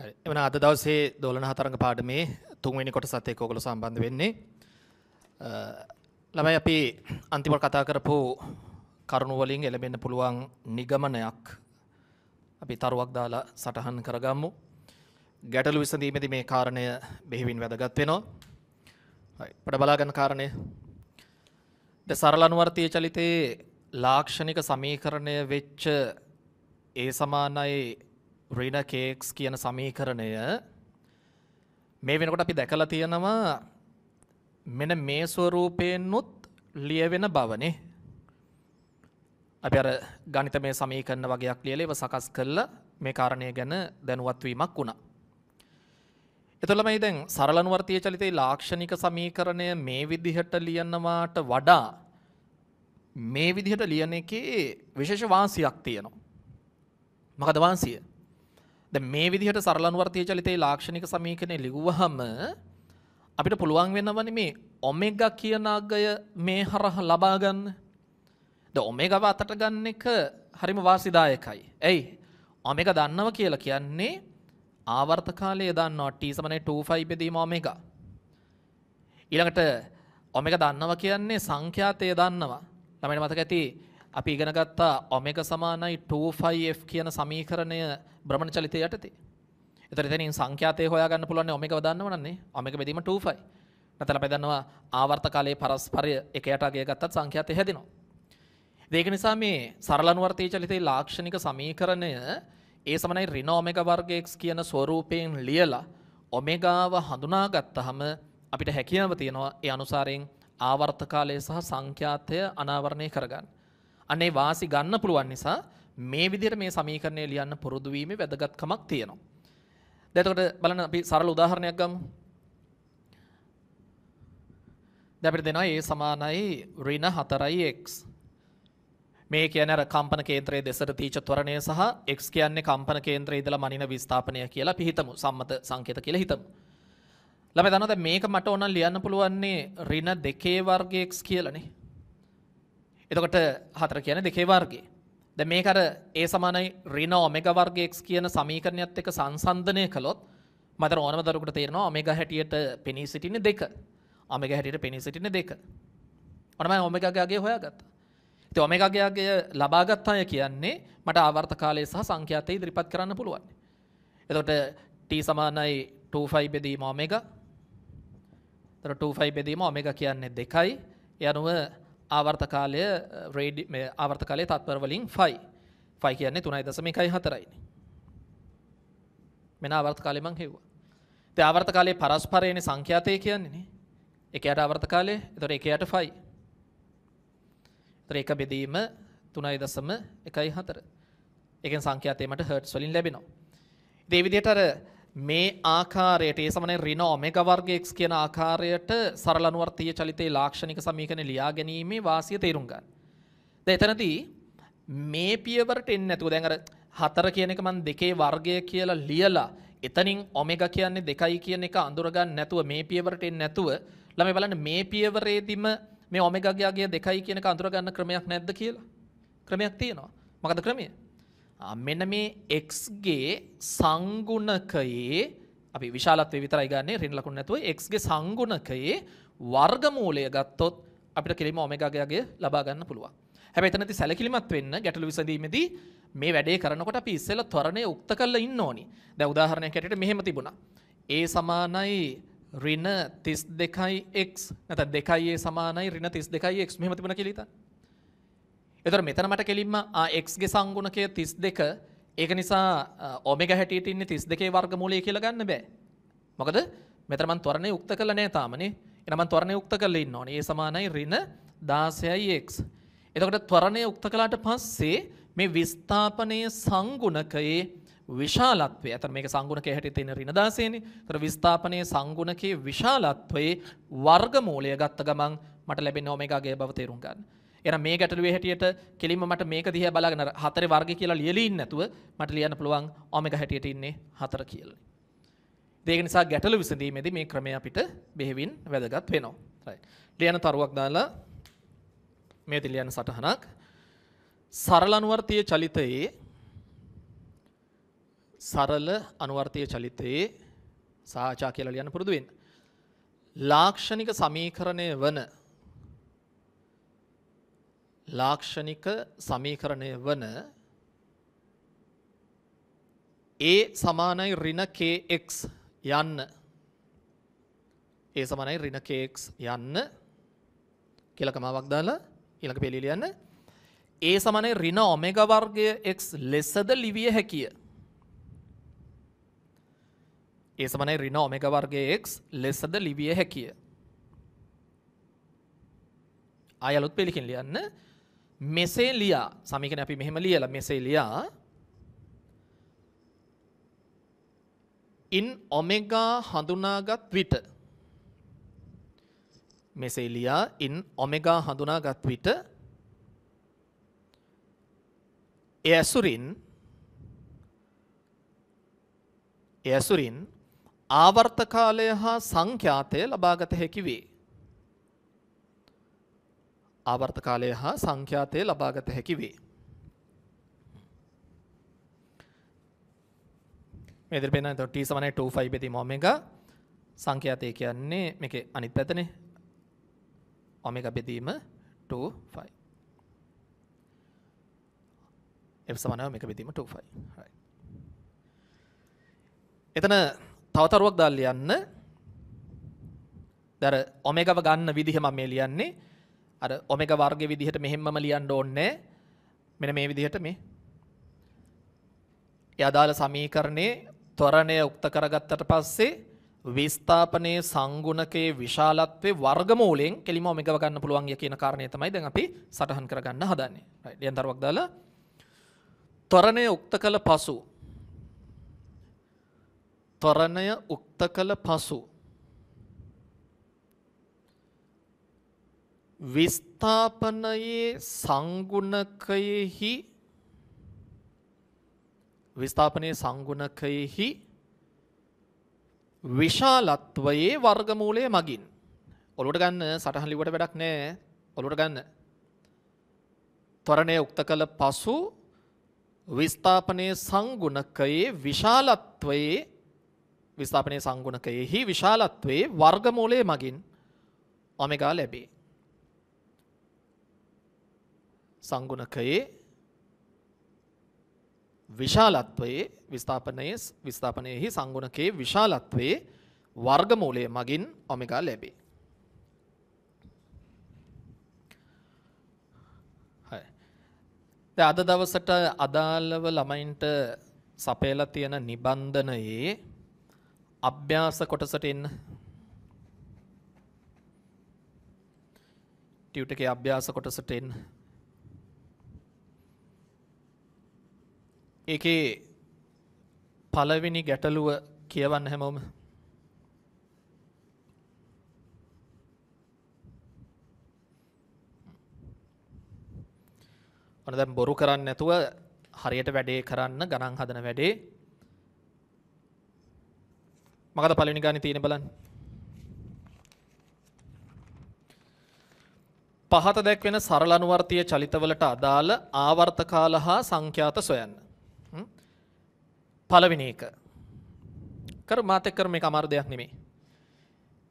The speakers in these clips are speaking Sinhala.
හරි එවන අද දවසේ දෝලන හතරඟ පාඩමේ තුන්වෙනි කොටසත් එක්ක ඔයගොල්ලෝ සම්බන්ධ වෙන්නේ ළමයි අපි අන්තිමට කතා කරපු කරුණු වලින් එළඹෙන්න පුළුවන් නිගමනයක් අපි තරුවක් දාලා සටහන් කරගමු ගැටලු විසඳීමේදී මේ කාරණය බෙහෙවින් වැදගත් වෙනවා හරි පොඩ බලාගන්න කාරණය ද සරල අනුවර්තීය චලිතයේ ලාක්ෂණික සමීකරණය වෙච්ච ඒ සමානයි රීඩ කේක්ස් කියන සමීකරණය මේ වෙනකොට අපි දැකලා තියෙනවා මෙන මේ ස්වරූපයෙන්නුත් ලියවෙන බවනේ. අපි අර ගණිතමය සමීකරණ වගේක් ලියලා ඒව සකස් කරලා මේ කාරණය ගැන දැනුවත් වීමක් වුණා. එතකොට මේ දැන් සරල අනුවර්තීය චලිතයේ ලාක්ෂණික සමීකරණය මේ විදිහට ලියනවාට වඩා මේ විදිහට ලියන එකේ විශේෂ වාසියක් තියෙනවා. මොකද වාසිය? ද මේ විදිහට සරලනුවර්තය චලිතයේ ලාක්ෂණික සමීකනය ලිගුවහම අපිට පුළුවන් වෙනවන මේ ඔමෙග කියනාගය මේ හරහ ලබාගන්න ද ඔමෙගව අතට ගන්න එක හරිම වාසිදායකයි. ඇයි ඔමෙක දන්නව කියලා කියන්නේ ආවර්ත කාලය දන්නවා ටීසමනේ 2ෆයි බෙදීම ඔමෙග. ඊළඟට ඔමෙක දන්නව කියන්නේ සංඛ්‍යාතය දන්නවා ළමට මතක ඇති අපි ඉගෙන ගත්තා ඔමෙගා සමානයි 2πf කියන සමීකරණය භ්‍රමණ චලිතය යටතේ. එතකොට එතනින් සංඛ්‍යාතය හොයාගන්න පුළුවන් ඔමෙගාව දන්නවනේ. ඔමෙගා බෙදීම 2π. නැත්නම් අපි දන්නවා ආවර්ත කාලයේ පරස්පරය එකට අගය ගත්තත් සංඛ්‍යාතය හැදෙනවා. ඒක නිසා මේ සරල අනුවර්තී චලිතයේ ලාක්ෂණික සමීකරණය ඒ සමනයි ඍණ ඔමෙගා වර්ග x කියන ස්වරූපයෙන් ලියලා ඔමෙගාව හඳුනාගත්තහම අපිට හැකියාව තියෙනවා ඒ අනුසාරයෙන් ආවර්ත කාලය සහ සංඛ්‍යාතය අනාවරණය කරගන්න. අනේ වාසි ගන්න පුළුවන් නිසා මේ විදිහට මේ සමීකරණය ලියන්න පුරුදු වීමේ වැදගත්කමක් තියෙනවා. දැන් එතකොට බලන්න අපි සරල උදාහරණයක් ගමු. දැන් අපිට දෙනවා A සමානයි ඍණ 4x. මේ කියන්නේ අර කම්පන කේන්ද්‍රයේ දෙසට තීච ත්වරණය සහ x කියන්නේ කම්පන කේන්ද්‍රයේ ඉඳලා මනින විස්ථාපනය කියලා අපි හිතමු. සම්මත සංකේත කියලා හිතමු. ළමයි දන්නවා දැන් මේක මට ඕන නම් ලියන්න පුළුවන් ඍණ 2 වර්ග x කියලානේ. එතකොට හතර කියන දෙකේ වර්ගේ. ද මේ කර ඒ සමානයි රින ඔමෙග වර්ගේක් කියන සමීකරණයත් එක සංසන්ධනය කළොත් මත ඕනම දරුකට තේරෙනවා ඔමෙග හැටියට පෙනී සිටින දෙක. ඔමෙග හැටියට පෙනී සිටින දෙක. ඔනමයි ඔමෙගගේ හොයාගත්තා. ඉතින් ඔමෙගගේ ලබාගත් අය කියන්නේ මට ආවර්ත කාලය සහ සංඛ්‍යාතය ඉදිරිපත් කරන්න පුළුවන්. එතකොට t සමානයි 2pi බෙදීම ඔමෙගා. එතකොට 2pi බෙදීම ඔමෙගා කියන්නේ 2යි. ඒ අනුව ආවර්තකාලය රේඩි ආවර්තකාලය තත්පරවලින් ෆයි ෆයි කියන්නේ තුනයි දසම එකයි හතරයින මෙන ආවර්තකාලය මං හෙව්වා ත ආවර්තකාලේ පරස්පරයන සංඛ්‍යාතය කියන්නේ එකයට ආවර්තකාලේ තොර එකයට ෆයි ත්‍රේක බෙදීම තුනයි දසම එකයි හතර එකෙන් සංඛ්‍යාතයමට හර්ට්ස් වලින් ලැබෙනවා දේවිදියට අර මේ ආකාරයට ඒ සමනේ රිනෝ ඔමෙගා වර්ග x කියන ආකාරයට සරල අනුවර්තීය චලිතයේ ලාක්ෂණික සමීකරණ ලියා ගැනීමේ වාසිය තේරුම් ගන්න. දැන් එතනදී මේ පියවරට එන්නේ නැතුව දැන් අර 4 කියන එක මම දෙකේ වර්ගය කියලා ලියලා එතනින් ඔමෙගා කියන්නේ දෙකයි කියන එක අඳුර ගන්න නැතුව මේ පියවරට එන්නේ නැතුව ළමයි බලන්න මේ පියවරේදීම මේ ඔමෙගා ගියා දෙකයි කියන එක අඳුර ගන්න ක්‍රමයක් නැද්ද කියලා. ක්‍රමයක් තියෙනවා. මොකද ක්‍රමය? මෙන්න මේ x ගේ සංගුණකයේ අපි විශාලත්වයේ විතරයි ගන්නෙ ඍණ ලකුණු නැතුව x ගේ සංගුණකයේ වර්ගමූලය ගත්තොත් අපිට කෙලිම ඔමෙගා ගයගේ ලබා ගන්න පුළුවන්. හැබැයි එතනදී සැලකිලිමත් වෙන්න ගැටලු විසඳීමේදී මේ වැඩේ කරනකොට අපි ඉස්සෙල්ලා ත්වරණය උක්ත කරලා ඉන්න ඕනි. දැන් උදාහරණයක් ඇරෙට මෙහෙම තිබුණා. a සමානයි ඍණ 32x නැත්නම් 2a සමානයි ඍණ 32x මෙහෙම තිබුණා කියලා හිතන්න. එතකොට මෙතන මට කෙලින්ම x ගේ සංගුණකය 32 ඒක නිසා ඔමෙගා හැටියට ඉන්නේ 32 වර්ගමූලය කියලා ගන්න බෑ. මොකද මෙතන මම ත්වරණය යුක්ත කළා නෑ තාමනේ. එහෙනම් මම ත්වරණය යුක්ත කරලා ඉන්න ඕනේ. ඒ සමානයි ඍණ 16x. එතකොට ත්වරණය යුක්ත කළාට පස්සේ මේ විස්ථාපනයේ සංගුණකයේ විශාලත්වය. අතන මේක සංගුණකයේ හැටියට තියෙන ඍණ 16නේ. ඒතර විස්ථාපනයේ සංගුණකයේ විශාලත්වයේ වර්ගමූලය ගත්ත ගමන් මට ලැබෙන ඔමෙගාගේ බව තේරුම් ගන්න. එහෙනම් මේ ගැටලුවේ හැටියට කෙලින්ම මට මේක දිහා බලාගෙන හතරේ වර්ගය කියලා ලියලින් නැතුව මට ලියන්න පුළුවන් ඔමෙගා හැටියට ඉන්නේ හතර කියලා. ඒක නිසා ගැටලු විසඳීමේදී මේ ක්‍රමය අපිට බෙහෙවින් වැදගත් වෙනවා. right. ලියන තරුවක් දාලා මේ ලියන සටහනක් සරල අනුවර්තීය චලිතයේ සරල අනුවර්තීය චලිතයේ සාචා කියලා ලියන්න පුරුදු වෙන්න. ලාක්ෂණික සමීකරණය වන ලාක්ෂණික සමීකරණය වන A සමානයි ඍණ kx යන්න A සමානයි ඍණ kx යන්න කියලා කමාවක් දාලා ඊළඟ පෙළිය ලියන්න A සමානයි ඍණ ඔමෙගා වර්ගය x ලෙසද ලිවිය හැකිය A සමානයි ඍණ ඔමෙගා වර්ගය x ලෙසද ලිවිය හැකිය ආය අලුත් පෙළිකින් ලියන්න මෙසේ ලියා සමීකරණ අපි මෙහෙම ලියලා මෙසේ ලියා in omega හඳුනාගත් විට මෙසේ ලියා in omega හඳුනාගත් විට ඒ ඇසුරින් ඒ ඇසුරින් ආවර්ත කාලය හා සංඛ්‍යාතය ලබාගත හැකි වේ ආවර්ත කාලය හා සංඛ්‍යාතය ලබාගත හැකි වේ. මේ විදිහට පේනවා එතකොට t 2π බෙදීම ඔමෙගා සංඛ්‍යාතය කියන්නේ මේකේ අනිත් පැත්තනේ ඔමෙගා බෙදීම 2π f සමානව මේක බෙදීම 2π right එතන තව තරුවක් දාලා ලියන්න දර ඔමෙගාව ගන්න විදිහ මම මේ ලියන්නේ අර ඔමෙග වර්ග විදිහට මෙහෙම්මම ලියන්න ඕන්නේ මෙන මේ විදිහට මේ යදාළ සමීකරණේ ත්වරණය උක්ත කරගත්තට පස්සේ විස්ථාපනයේ සංගුණකයේ විශාලත්වයේ වර්ගමූලයෙන් කෙලිම ඔමෙගව ගන්න පුළුවන් ය කියන කාරණය තමයි දැන් අපි සටහන් කරගන්න හදන්නේ. රයිට්. යන්තරවක් දාලා ත්වරණය උක්ත කළ පසු ත්වරණය උක්ත කළ පසු විස්ථාපනයේ සංගුණකයෙහි විස්ථාපනයේ සංගුණකයෙහි විශාලත්වයේ වර්ගමූලය මගින් ඔලුවට ගන්න සටහන් ලිවට වැඩක් නෑ ඔලුවට ගන්න ත්වරණය උක්ත කළ පසු විස්ථාපනයේ සංගුණකයේ විශාලත්වයේ විස්ථාපනයේ සංගුණකයෙහි විශාලත්වයේ වර්ගමූලය මගින් ඔමෙගා ලැබේ සංගුණකයේ විශාලත්වයේ විස්ථාපනයේ විස්ථාපනයෙහි සංගුණකයේ විශාලත්වයේ වර්ගමූලය මගින් ඔමෙගා ලැබේ. හරි. දැන් අද දවසට අදාළව ළමයින්ට සපයලා තියෙන නිබන්ධනයේ අභ්‍යාස කොටසට එන්න. ටියුට් එකේ අභ්‍යාස කොටසට එන්න. ඒකේ පළවෙනි ගැටලුව කියවන්න හැමෝම ඔන්න දැන් බොරු කරන්නේ නැතුව හරියට වැඩේ කරන්න ගණන් හදන වැඩේ මකද පළවෙනි ගානේ තියෙන බලන්න පහත දැක්වෙන සරල අනුවර්තීය චලිතවලට අදාළ ආවර්තකාල හා සංඛ්‍යාත සොයන්න පළවෙනි එක. කර මාත එක්ක කරන මේක අමාරු දෙයක් නෙමෙයි.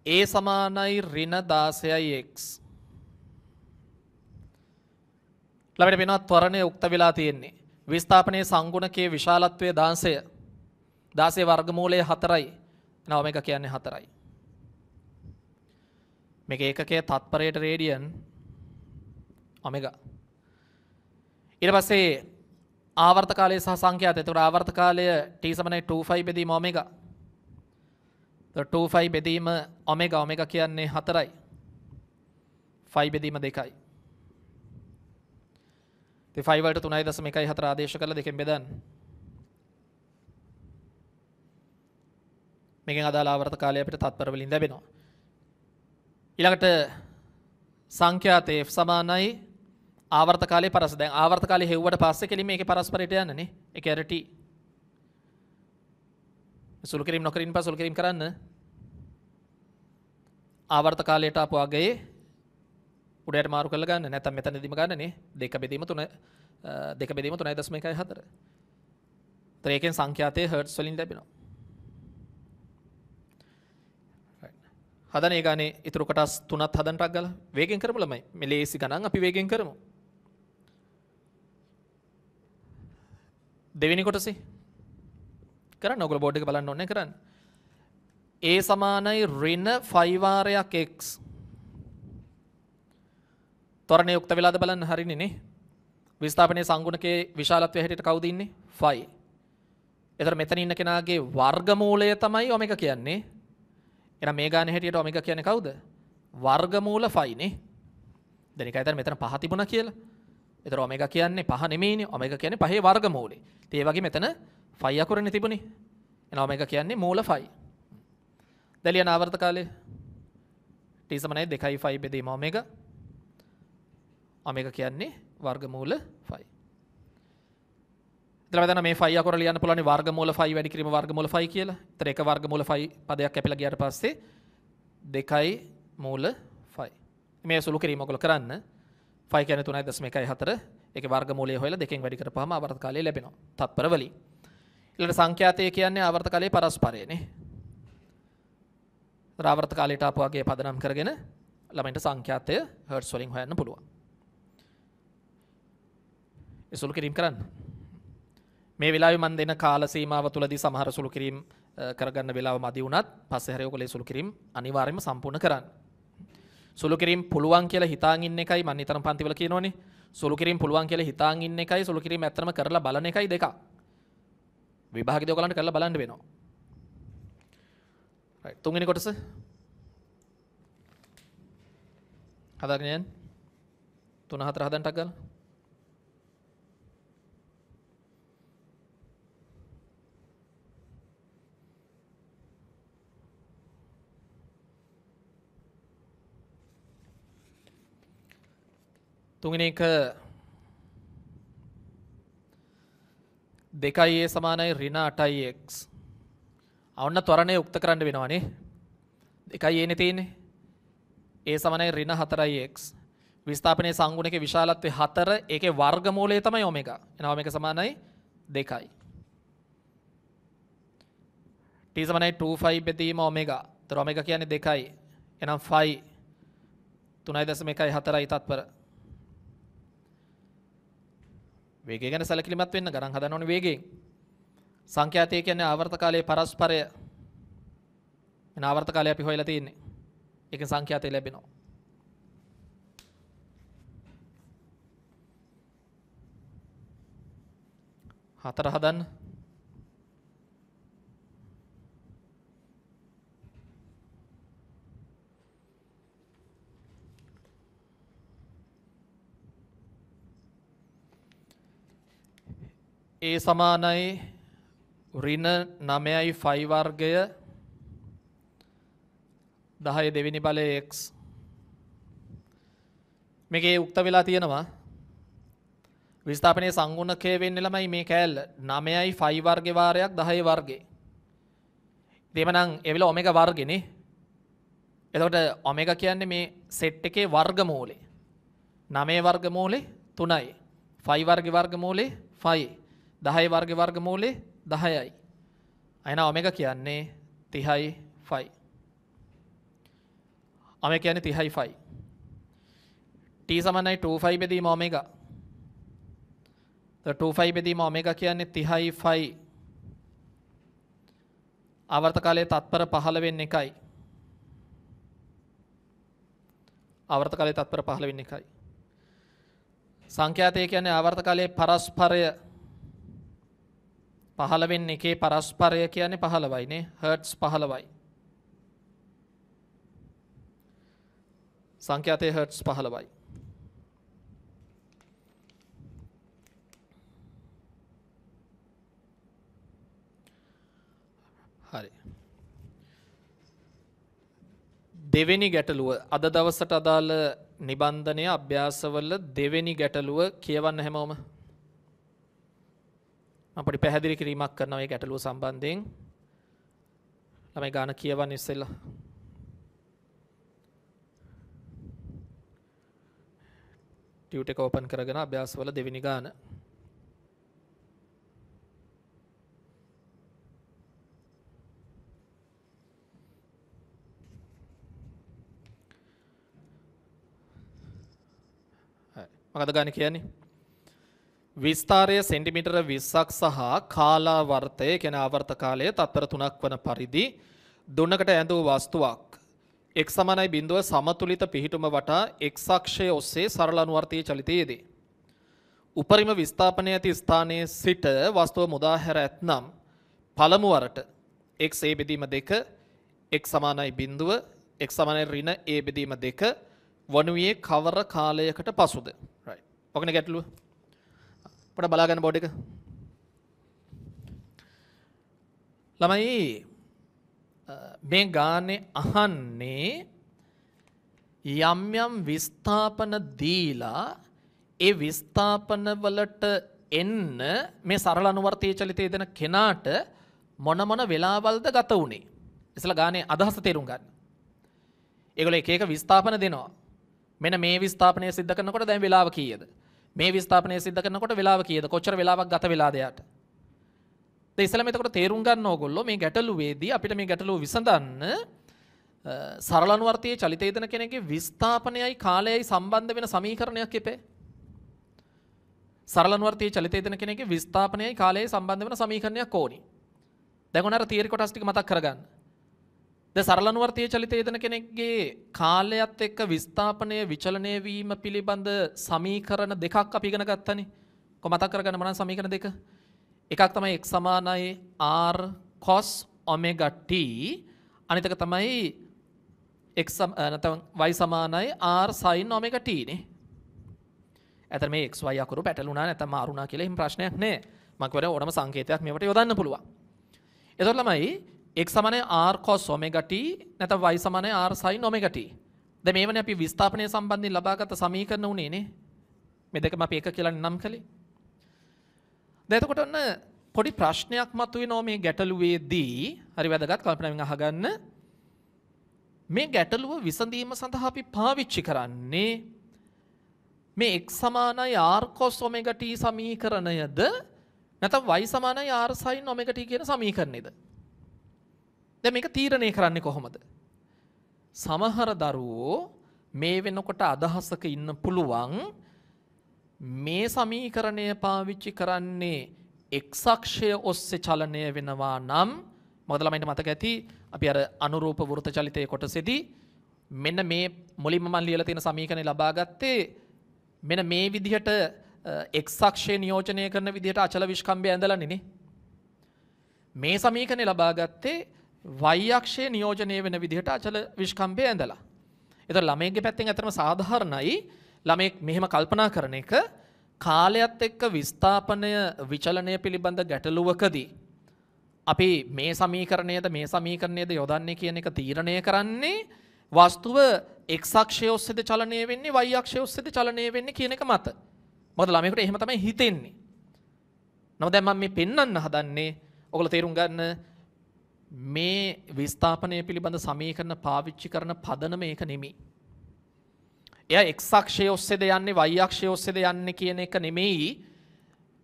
A සමානයි ඍණ 16යි x. ළමයට වෙනවා ත්වරණය උක්ත වෙලා තියෙන්නේ. විස්ථාපනයේ සංගුණකයේ විශාලත්වය 16. 16 වර්ගමූලය 4යි. නවම එක කියන්නේ 4යි. මේක ඒකකයේ තත්පරයට රේඩියන් ඔමෙගා. ඊට පස්සේ ආවර්ත කාලය සහ සංඛ්‍යාත. එතකොට ආවර්ත කාලය t 2π බෙදීම ඔමෙගා. එතකොට 2π බෙදීම ඔමෙගා ඔමෙගා කියන්නේ 4යි. 5 බෙදීම 2යි. ඉතින් 5 වලට 3.14 ආදේශ කරලා දෙකෙන් බෙදන්න. මේකෙන් අදාළ ආවර්ත කාලය අපිට තත්පර වලින් ලැබෙනවා. ඊළඟට සංඛ්‍යාතයේ f සමානයි ආවර්ත කාලේ පරස් දැන් ආවර්ත කාලේ හෙව්වට පස්සේ කෙලින් මේකේ පරස්පරයට යන්නනේ. ඒක ඇරටි. සුළු කිරීම නොකරින් පස්සේ සුළු කිරීම කරන්න. ආවර්ත කාලයට ආපු අගයේ උඩට මාරු කරලා ගන්න. නැත්නම් මෙතනදීම ගන්නනේ. දෙක බෙදීම තුන දෙක බෙදීම 3.14. ඒතර ඒකෙන් සංඛ්‍යාතයේ හර්ට්ස් වලින් ලැබෙනවා. හදන ඒ ගානේ ඉතුරු කොටස් තුනත් හදන්නටක් ගාලා වේගෙන් කරමු ළමයි. මේ ලේසි ගණන් අපි වේගෙන් කරමු. දෙවෙනි කොටසේ කරන්න ඔගොල්ලෝ බෝඩ් එක බලන්න ඕනේ කරන්න. A සමානයි ඍණ 5 වාරයක් x. ත්වරණේ යුක්ත වෙලාද බලන්න හරිනේ නේ. විස්ථාපනයේ සංගුණකයේ විශාලත්වය හැටියට කවුද ඉන්නේ? 5. එතකොට මෙතන ඉන්න කෙනාගේ වර්ගමූලය තමයි ඔමෙගා කියන්නේ. එහෙනම් මේ ගාන හැටියට ඔමෙගා කියන්නේ කවුද? වර්ගමූල 5 නේ. දැන් එකයි දැන් මෙතන 5 තිබුණා කියලා. එතර ඔමෙග කියන්නේ පහ නෙමෙයිනි ඔමෙග කියන්නේ පහේ වර්ගමූලේ. ඒ වගේ මෙතන 5 අකුරනේ තිබුණේ. එහෙනම් ඔමෙග කියන්නේ මූල 5. දැලියන ආවර්ත කාලේ t 2.5 බෙදීම ඔමෙග. ඔමෙග කියන්නේ වර්ගමූල 5. එතන මෙතන මේ 5 අකුර ලියන්න පුළුවන් වර්ගමූල 5 වැඩි කිරීම වර්ගමූල 5 කියලා. එතන එක වර්ගමූල 5 පදයක් කැපිලා ගියාට පස්සේ 2යි මූල 5. මේ සුළු කිරීම ඔයගොල්ලෝ කරන්න. ෆයි කියන තුනයි දශම එකයි හතර එක වර්ගමූලය හොයලා දෙකෙන් වැඩි කරපුවාම ආවර්ත කාලය ලැබෙනවා. තත්පර වලින්. ඊළඟ සංඛ්‍යාතය කියන්නේ ආවර්ත කාලයේ පරස්පරයනේ. ආවර්ත කාලයට ආපු වගේ පදනම් කරගෙන ළමයින්ට සංඛ්‍යාතය හර්ට්ස් වලින් හොයන්න පුළුවන්. ඒ සුළු කිරීම කරන්න. මේ වෙලාවේ මම දෙන කාල සීමාව තුලදී සමහර සුළු කිරීම් කරගන්න වෙලාව මදි වුණත් පස්සේ හැරෙ ඔයගොල්ලෝ සුළු කිරීම් අනිවාර්යයෙන්ම සම්පූර්ණ කරන්න. සුළු කිරීම පුළුවන් කියලා හිතාන් ඉන්න එකයි මම නිතරම පන්තිවල කියනෝනේ. සුළු කිරීම පුළුවන් කියලා හිතාන් ඉන්න එකයි සුළු කිරීම ඇත්තම කරලා බලන එකයි දෙකක්. විභාගෙදී ඔයගලන්ට කරලා බලන්න වෙනවා. right තුන්වෙනි කොටස. හදාගෙන යන්න. 3 4 හදන්නටක් ගාලා තුන්වෙනි එක 2a සමානයි ඍණ 8x. අවන්න ත්වරණය උක්ත කරන්න වෙනවානේ. 2a නේ තියෙන්නේ. a සමානයි ඍණ 4x. විස්ථාපනයේ සංගුණකේ විශාලත්වය 4 ඒකේ වර්ගමූලය තමයි ඔමෙගා. එනවා මේක සමානයි 2යි. t සමානයි 2pi බෙදීම ඔමෙගා. ඒතර ඔමෙගා කියන්නේ 2යි. එහෙනම් 5 3.14යි තත්පර වේගය ගැන සැලකිලිමත් වෙන්න ගණන් හදන්න ඕනේ වේගයෙන්. සංඛ්‍යාතය කියන්නේ ආවර්ත කාලයේ පරස්පරය. එන ආවර්ත කාලය අපි හොයලා තියෙන්නේ. ඒකෙන් සංඛ්‍යාතය ලැබෙනවා. හතර හදන්න ඒ සමානයි ඍණ 9යි 5 වර්ගය 10 දෙවෙනි බලයේ x මේකේ උක්ත වෙලා තියෙනවා විස්ථාපනයේ සංගුණකය වෙන්නේ ළමයි මේ කෑල්ල 9යි 5 වර්ගේ වාරයක් 10 වර්ගේ එතෙමනම් ඒවිල ඔමෙගා වර්ගනේ එතකොට ඔමෙගා කියන්නේ මේ සෙට් එකේ වර්ගමූලය 9 වර්ගමූලේ 3යි 5 වර්ගේ වර්ගමූලේ 5 දහයි වර්ග වර්ගමූලේ දහයයි. අයන ඔමෙක කියන්නේ තිහයි ෆයි. අම කියන තිහයි ෆයි. ට සමනයි 2ෆයි බෙදීම ඔමෙක 2ෆයි බෙදීම ඔමෙක කියන්නේ තිහයි ෆයි අවර්ත කාලයේ තත්පර 15 වෙන එකයි. ආවර්ත කාලයේ තත්පර 15 වෙන එකයි. සංඛ්‍යාතය කියන්නේ ආවර්ත කාලයේ පරස්පරය පහළ වෙන්න එකේ පරස්පරය කියන්නේ පහළවයිනේ හර්ට්ස් පහළවයි. සංඛ්‍යාතයේ හර්ට්ස් පහළවයි. හරි. දෙවෙනි ගැටලුව අද දවසට අදාළ නිබන්ධනය අභ්‍යාසවල දෙවෙනි ගැටලුව කියවන්න හැමෝම පොඩි පැහැදිලි කිරීමක් කරනවා මේ ගැටලුව සම්බන්ධයෙන්. ළමයි ගාන කියවන්න ඉස්සෙල්ලා. ටියුට් එක ඕපන් කරගෙන අභ්‍යාසවල දෙවෙනි ගාන. හරි. මකද ගාන කියන්නේ? විස්තරය සෙන්ටිමීටර 20ක් සහ කාලාවර්තය කියන ආවර්ත කාලය තත්පර 3ක් වන පරිදි දුන්නකට ඇඳූ වස්තුවක් x 0 සමතුලිත පිහිටුම වටා x අක්ෂය ඔස්සේ සරල අනුවර්තී චලිතයේදී උපරිම විස්ථාපනය ඇති ස්ථානයේ සිට වස්තුව මුදා හැර ඇතනම් පළමු වරට x a බෙදීම 2 x 0 x ඍණ a බෙදීම 2 වනුයේ කවර කාලයකට පසුද right ඔකනේ ගැටලුව පොඩ බලාගන්න බෝඩ් එක. ළමයි මේ ගානේ අහන්නේ යම් යම් විස්ථාපන දීලා ඒ විස්ථාපන වලට එන්න මේ සරල අනුවර්තී චලිතය දෙන කෙනාට මොන මොන වෙලාවල්ද ගත වුනේ. ඉස්සලා ගානේ අදහස තේරුම් ගන්න. ඒගොල්ලෝ එක එක විස්ථාපන දෙනවා. මෙන්න මේ විස්ථාපනය සිද්ධ කරනකොට දැන් වෙලාව කීයද? මේ විස්ථාපනය සිද්ධ කරනකොට වෙලාව කීයද? කොච්චර වෙලාවක් ගත වෙලාද යාට? ඒ ඉස්සලම එතකොට තේරුම් ගන්න ඕගොල්ලෝ මේ ගැටලුවේදී අපිට මේ ගැටලුව විසඳන්න සරල අනුවර්තයේ චලිතය දෙන කෙනෙක්ගේ විස්ථාපනයයි කාලයයි සම්බන්ධ වෙන සමීකරණයක් එපේ. සරල අනුවර්තයේ චලිතය දෙන කෙනෙක්ගේ විස්ථාපනයයි කාලයයි සම්බන්ධ වෙන සමීකරණයක් ඕනි. දැන් ඔන්න අර තියරි කොටස් ටික මතක් කරගන්න. ද සරලනුවර්තය චලිතය යෙදන කෙනෙක්ගේ කාලයත් එක්ක විස්ථාපනය විචලනය වීම පිළිබඳ සමීකරණ දෙකක් අපිගෙන ගත්තනි කො මතක් කරගන මන සමීකරණ දෙක එකක් තමයි එක් සමානයි R කොස් ඔමෙගට අනිතක තමයි වයි සමානයි R සයින් ඔමෙගටනේ ඇත මේ එක්වයි අකුරු පැටලුනා ඇත මාරුණා කියලෙහි ප්‍රශ්නයක් නෑ මක්වර ඕනම සංකේතයක් මෙට යොදන්න පුළුවන් එතොල්ලමයි x සමානයි r cos omega t නැත්නම් y සමානයි r sin omega t. දැන් මේවනේ අපි විස්ථාපනය සම්බන්ධයෙන් ලබාගත් සමීකරණ උනේ නේ. මේ දෙකම අපි එක කියලා නම් කළේ. දැන් එතකොට ඔන්න පොඩි ප්‍රශ්නයක් මතුවෙනවා මේ ගැටලුවේදී. හරි වැදගත් කල්පනාවෙන් අහගන්න. මේ ගැටලුව විසඳීම සඳහා අපි පාවිච්චි කරන්නේ මේ x සමානයි r cos omega t සමීකරණයද නැත්නම් y සමානයි r sin omega t කියන සමීකරණයද? දැන් මේක තීරණය කරන්නේ කොහොමද? සමහර දරුවෝ මේ වෙනකොට අදහසක ඉන්න පුළුවන් මේ සමීකරණය පාවිච්චි කරන්නේ x අක්ෂය ඔස්සේ චලනය වෙනවා නම් මොකද ළමයින්ට මතක ඇති අපි අර අනුරූප වෘත චලිතයේ කොටසේදී මෙන්න මේ මුලින්ම මම ලියලා තියෙන සමීකරණය ලබා ගත්තේ මෙන්න මේ විදිහට x අක්ෂය නියෝජනය කරන විදිහට අචල විස්කම්භය ඇඳලානේ නේ මේ සමීකරණය ලබා ගත්තේ වයික්ෂයේ නියෝජනය වෙන විදිහට අචල විශ්කම්පය ඇඳලා. එත ළමයගේ පැත්තෙන් ඇතරම සාධහරණයි ළමෙක් මෙහෙම කල්පනා කරන එක කාලයත් එක්ක විස්ථාපනය විචලනය පිළිබඳ ගැටලුවකදී. අපි මේ සමීකරණයද මේ සමීකරණයද යොදන්නේ කියන එක තීරණය කරන්නේ වස්තුව එක්ක්ෂය ඔස්සෙද චලනය වෙන්නේ වයික්ෂය ඔස්සෙද චලනය වෙන්නේ කියන එක මත. මොද ළමෙකුට එහෙම තමයි හිතෙන්නේ. නොදැන් මම මේ පෙන්වන්න හදන්නේ ඔගොල්ලෝ තේරුම් ගන්න මේ විස්ථාපනය පිළිබඳ සමීකරණ පාවිච්චි කරන පදනම ඒක නෙමේ. එය එක්සක්ෂය ඔස්සේද යන්නේ වයික්ෂය ඔස්සේද යන්න කියන එක නෙමෙයි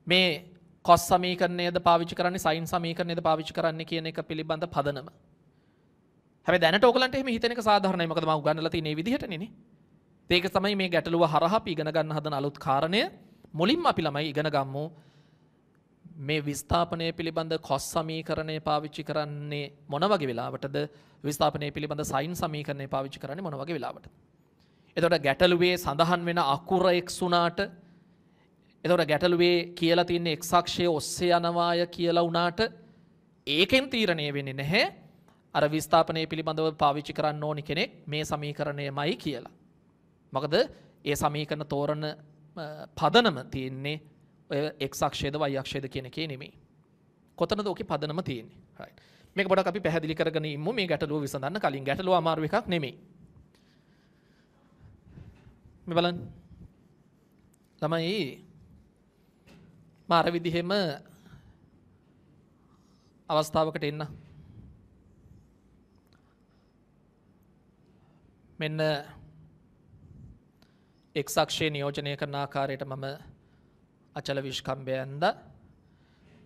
මේ කොස් සමීකරණයද පාවිච්චි කරන්නේ සයින් සමීකරණයද පාවිච්චි කරන්නේ කියන එක පිළිබඳ පදනම. හැබැයි දැනට ඔයගලන්ට එහෙම හිතෙන එක සාධාරණයි. මොකද මම උගන්වලා තියෙන මේ විදිහටනේ නේ. ඒක තමයි මේ ගැටලුව හරහා අපි ඉගෙන ගන්න හදන අලුත් කාරණය. මුලින්ම අපි ළමයි ඉගෙන ගමු මේ විස්ථාපනය පිළිබඳ කොස් සමීකරණය පාවිච්චි කරන්නේ මොන වගේ වෙලාවටද විස්ථාපනය පිළිබඳ සයින් සමීකරණය පාවිච්චි කරන්නේ මොන වගේ වෙලාවට. එතොට ගැටලුවේ සඳහන් වෙන අකුර එක්සුනාට එතොට ගැටලුවේ කියලා තින්න එක්සක්ෂය ඔස්සේ යනවාය කියලා වනාට ඒකෙන් තීරණය වෙන්නේ නැහැ අර විස්ථාපනය පිළිබඳව පාවිච්චි කරන්න ඕනි කෙනෙක් මේ සමීකරණය මයි කියලා. මකද ඒ සමීකරණ තෝරණ පදනම තියෙන්නේ ඔය එක්ක්ෂේද වයක්ක්ෂේද කියන එකේ නෙමෙයි. කොතනද ඕකේ පදනම තියෙන්නේ? right. මේක පොඩක් අපි පැහැදිලි කරගෙන ඉමු මේ ගැටලුව විසඳන්න කලින් ගැටලුව අමාරු එකක් නෙමෙයි. මේ බලන්න. ළමයි මාර විදිහෙම අවස්ථාවකට එන්න. මෙන්න එක්සක්ෂය නියෝජනය කරන ආකාරයට මම අචල විෂ්කම්භය ඇන්ද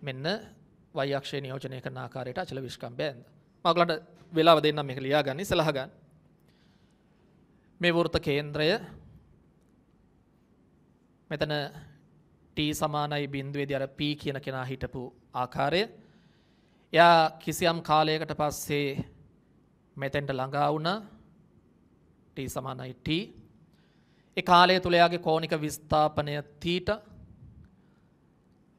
මෙන්න y අක්ෂය නියෝජනය කරන ආකාරයට අචල විෂ්කම්භය ඇන්ද. මම ඔයගලන්ට වෙලාව දෙන්නම් මේක ලියාගන්න ඉස්සලහ ගන්න. මේ වෘත්ත කේන්ද්‍රය මෙතන t සමානයි බිඳුවේදී අර p කියන කෙනා හිටපු ආකාරය එයා කිසියම් කාලයකට පස්සේ මෙතෙන්ට ළඟා වුණා t සමානයි t ඒ කාලය තුල එයාගේ කෝණික විස්ථාපනය තීටා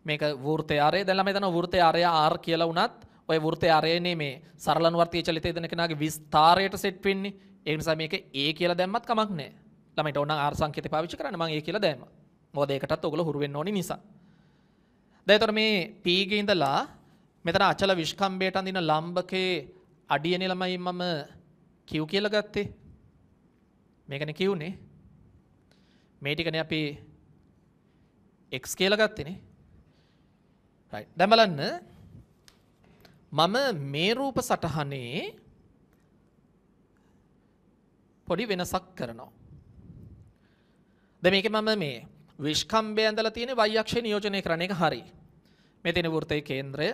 මේක වෘතයාරය දැන් මෙතන වෘතයාරය R කියලා වුණත් ඔය වෘතයාරයනේ මේ සරලනුවර්තී චලිතය දෙන කෙනාගේ විස්තරයට සෙට් වෙන්නේ. ඒ නිසා මේක A කියලා දැම්මත් කමක් නැහැ. ළමයිට ඕන නම් R සංකේතය පාවිච්චි කරන්න මම A කියලා දැම්මා. මොකද ඒකටත් ඔයගොල්ලෝ හුරු වෙන්න ඕනි නිසා. දැන් ඒතර මේ P ගේ ඉඳලා මෙතන අචල විස්කම්භයට අඳින ලම්බකේ අඩියනේ ළමයි මම Q කියලා ගත්තේ. මේකනේ Q නේ. මේ ටිකනේ අපි X කියලා ගත්තේනේ. දැන් බලන්න මම මේ රූප සටහනේ පොඩි වෙනසක් කරනවා. දැන් මේකේ මම මේ විස්කම්බය ඇඳලා තියෙන y අක්ෂේ නියෝජනය කරන එක හරි. මේ තියෙන වෘත්තයේ කේන්ද්‍රය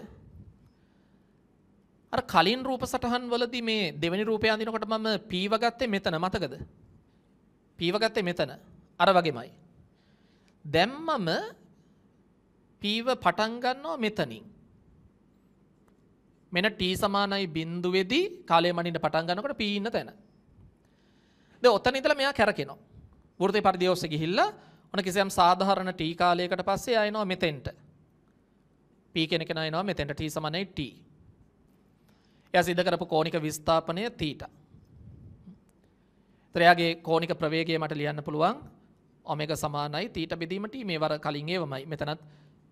අර කලින් රූප සටහන් වලදී මේ දෙවෙනි රූපය අඳිනකොට මම පීව ගත්තේ මෙතන මතකද? පීව ගත්තේ මෙතන. අර වගේමයි. දැන් මම පීව පටන් ගන්නවා මෙතනින්. මෙන්න t සමානයි බිඳුවේදී කාලය මනින්න පටන් ගන්නකොට p ඉන්න තැන. දැන් ඔතන ඉඳලා මෙයා කැරකෙනවා. වෘතේ පරිදි ඔස්සේ ගිහිල්ලා ඔන කිසියම් සාධාරණ t කාලයකට පස්සේ ආයෙනවා මෙතෙන්ට. p කියන කෙනා එනවා මෙතෙන්ට t සමානයි t. එයා සිද්ධ කරපු කෝණික විස්ථාපනය θ. ත්‍රයාගේ කෝණික ප්‍රවේගය මට ලියන්න පුළුවන් ඔමෙගා සමානයි θ බෙදීම t මේ වර කලින් ඒවමයි. මෙතනත්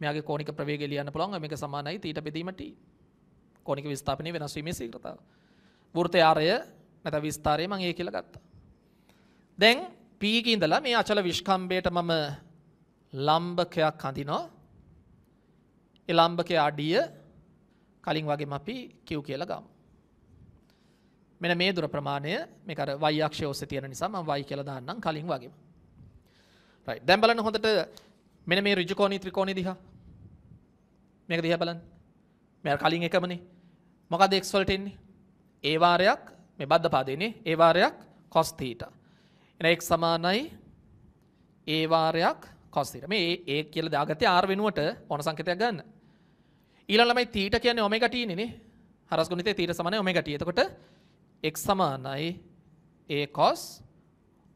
මෙයාගේ කෝනික ප්‍රවේගය ලියන්න පුළුවන් මේක සමානයි තීට බෙදීමට කෝනික විස්ථාපනය වෙනස් වීමේ ශීඝ්‍රතාව. වෘත්ත යාරය නැත්නම් විස්තරය මම ඒ කියලා ගත්තා. දැන් P එක ඉඳලා මේ අචල විස්කම්බයට මම ලම්බකයක් අඳිනවා. ඒ ලම්බකයේ අඩිය කලින් වගේම අපි Q කියලා ගමු. මෙන්න මේ දුර ප්‍රමාණය මේක අර y අක්ෂය ඔස්සේ තියෙන නිසා මම y කියලා දාන්නම් කලින් වගේම. right. දැන් බලන්න හොඳට මෙන්න මේ ඍජු කෝණී ත්‍රිකෝණී දිහා මේක දිහ බලන් මෙ කලින් එකමනේ මොකද එක්වල්ටෙන්නේ ඒවාරයක් මේ බද්ධ පාදයනේ ඒවාරයක් කොස්තීට එන එක් සමානයි ඒවාරයක් කොස්තිට මේ ඒ කියල දාගතය ආර් වෙනුවට ඕන සංකතයක් ගන්න ඊළළමයි තීට කියන්නේ ඔමගටීනේ හරස්ගුණිතේ තීට සමනය ඔමගට එතකොට එක් සමානයි ඒ කොස්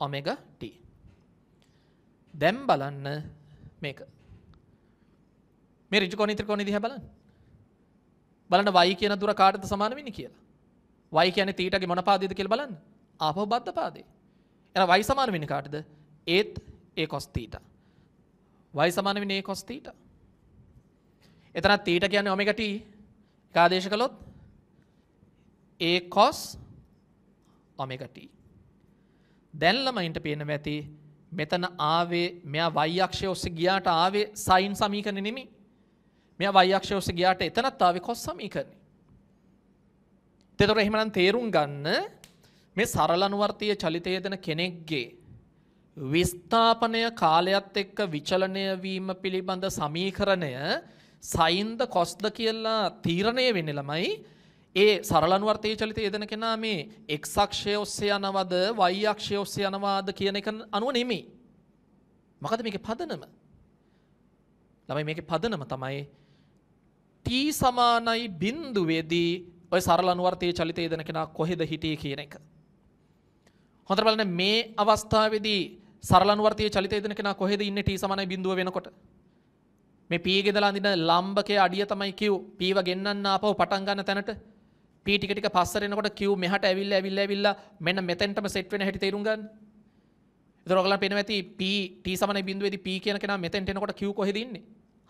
ඔමගට දැම් බලන්න මේක මේ ඍජු කෝණී ත්‍රිකෝණී දිහා බලන්න. බලන්න y කියන දුර කාටද සමාන වෙන්නේ කියලා. y කියන්නේ තීටාගේ මොන පාදයේද කියලා බලන්න. ආපහු බද්ධ පාදේ. එහෙනම් y සමාන වෙන්නේ කාටද? ඒත් a cos theta. y සමාන වෙන්නේ a cos theta. එතන theta කියන්නේ omega t. ඒක ආදේශ කළොත් a cos omega t. දැන් ළමයින්ට පේන්න ඇති මෙතන ආවේ මෙයා y අක්ෂය ඔස්සේ ගියාට ආවේ sin සමීකරණෙ නෙමෙයි. මෙයා y අක්ෂය ඔස්සේ ගියාට එතනත් ආවේ cos සමීකරණේ. එතකොට එහෙමනම් තේරුම් ගන්න මේ සරල අනුවර්තීය චලිතය දෙන කෙනෙක්ගේ විස්ථාපනය කාලයත් එක්ක විචලනය වීම පිළිබඳ සමීකරණය සයින්ද කොස්ද කියලා තීරණය වෙන්නේ ළමයි ඒ සරල අනුවර්තයේ චලිතය යෙදෙන කෙනා මේ x අක්ෂය ඔස්සේ යනවද y අක්ෂය ඔස්සේ යනවාද කියන එක අනුව නෙමෙයි. මොකද මේකේ පදනම. ළමයි මේකේ පදනම තමයි t සමානයි බිඳුවේදී ඔය සරල අනුවර්තයේ චලිතය දෙන කෙනා කොහෙද හිටියේ කියන එක. හොඳට බලන්න මේ අවස්ථාවේදී සරල අනුවර්තයේ චලිතය දෙන කෙනා කොහෙද ඉන්නේ t සමානයි බිඳුව වෙනකොට. මේ p ගෙදලා අඳින ලම්බකයේ අඩිය තමයි q. pව ගෙන්නන්න ආපහු පටන් ගන්න තැනට p ටික ටික පස්සට එනකොට q මෙහාට ඇවිල්ලා ඇවිල්ලා ඇවිල්ලා මෙන්න මෙතෙන්ටම සෙට් වෙන හැටි තේරුම් ගන්න. ඒතර ඔයගලන් පේනවා ඇති p t සමානයි බිඳුවේදී p කියන කෙනා මෙතෙන්ට එනකොට q කොහෙද ඉන්නේ?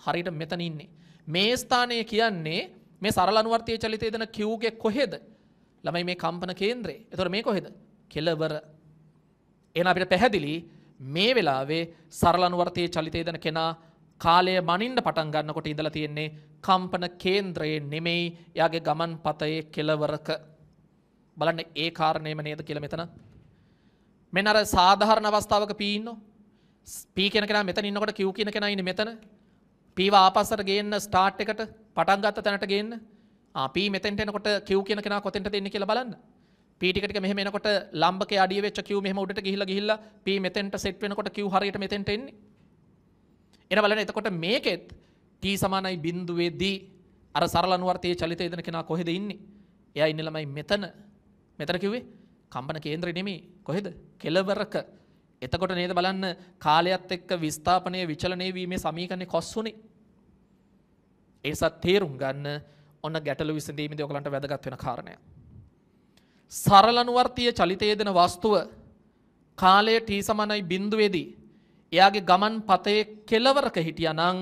හරියට මෙතන ඉන්නේ. මේ ස්ථානය කියන්නේ මේ සරල අනුවර්තීය චලිතය දෙන Qගේ කොහෙද? ළමයි මේ කම්පන කේන්ද්‍රේ. එතකොට මේ කොහෙද? කෙළවර. එහෙනම් අපිට පැහැදිලි මේ වෙලාවේ සරල අනුවර්තීය චලිතය දෙන කෙනා කාලය මනින්න පටන් ගන්නකොට ඉඳලා තියෙන්නේ කම්පන කේන්ද්‍රයේ නෙමෙයි එයාගේ ගමන් පතයේ කෙළවරක. බලන්න ඒ කාරණේම නේද කියලා මෙතන. මෙන්න අර සාධාරණ අවස්ථාවක P ඉන්නෝ. P කියන කෙනා මෙතන ඉන්නකොට Q කියන කෙනා ඉන්නේ මෙතන. පීව ආපස්සට ගේන්න ස්ටාර්ට් එකට පටන් ගත්ත තැනට ගේන්න අපි මෙතෙන්ට එනකොට කිව් කියන කෙනා කොතෙන්ට දෙන්න කියලා බලන්න. P ටික ටික මෙහෙම එනකොට ලම්බකේ අඩිය වෙච්ච කිව් මෙහෙම උඩට ගිහිල්ලා ගිහිල්ලා P මෙතෙන්ට සෙට් වෙනකොට කිව් හරියට මෙතෙන්ට එන්නේ. එන බලන්න එතකොට මේකෙත් T සමානයි බිඳුවේදී අර සරල අනුවර්තයේ චලිතය දෙන කෙනා කොහෙද ඉන්නේ? එයා ඉන්නේ ළමයි මෙතන. මෙතන කිව්වේ කම්පන කේන්ද්‍රය නෙමෙයි. කොහෙද? කෙළවරක. එතකොට නේද බලන්න කාලයත් එක්ක විස්ථාපනය විචලනය වීමේ සමීකරණේ කොස් උනේ. ඒසත් තේරුම් ගන්න ඔන්න ගැටලු විසඳීමේදී ඔයගලන්ට වැදගත් වෙන කාරණය. සරලනුවර්තීය චලිතයේ දෙන වස්තුව කාලය t සමානයි බිඳුවේදී එයාගේ ගමන් පතේ කෙලවරක හිටියානම්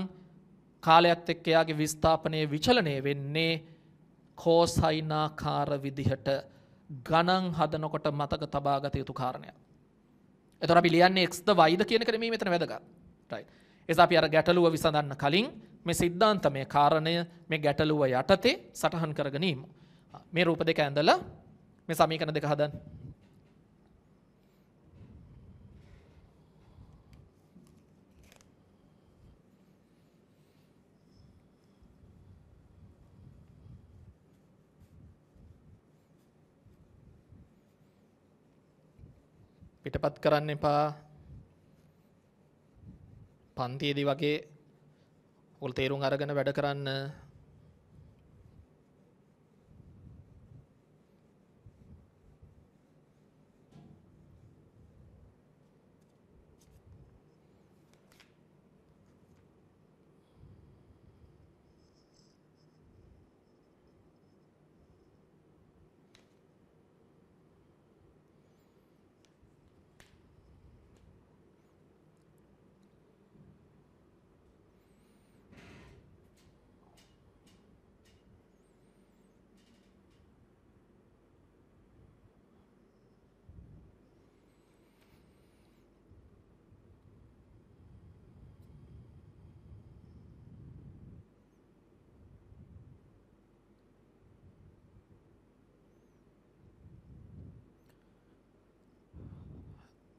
කාලයත් එක්ක එයාගේ විස්ථාපනය විචලනය වෙන්නේ කෝසයිනාකාර විදිහට ගණන් හදනකොට මතක තබා ගත යුතු කාරණයක්. එතකොට අපි ලියන්නේ x ද y ද කියන එක නෙමෙයි මෙතන වැදගත්. right. එසා අපි අර ගැටලුව විසඳන්න කලින් මේ සිද්ධාන්තමය කාරණය මේ ගැටලුව යටතේ සටහන් කර ගැනීම. මේ රූප දෙක ඇඳලා මේ සමීකරණ දෙක හදන්න. පිටපත් කරන්න එපා. පන්තියේදී වගේ තේරුම් අරගෙන වැඩ කරන්න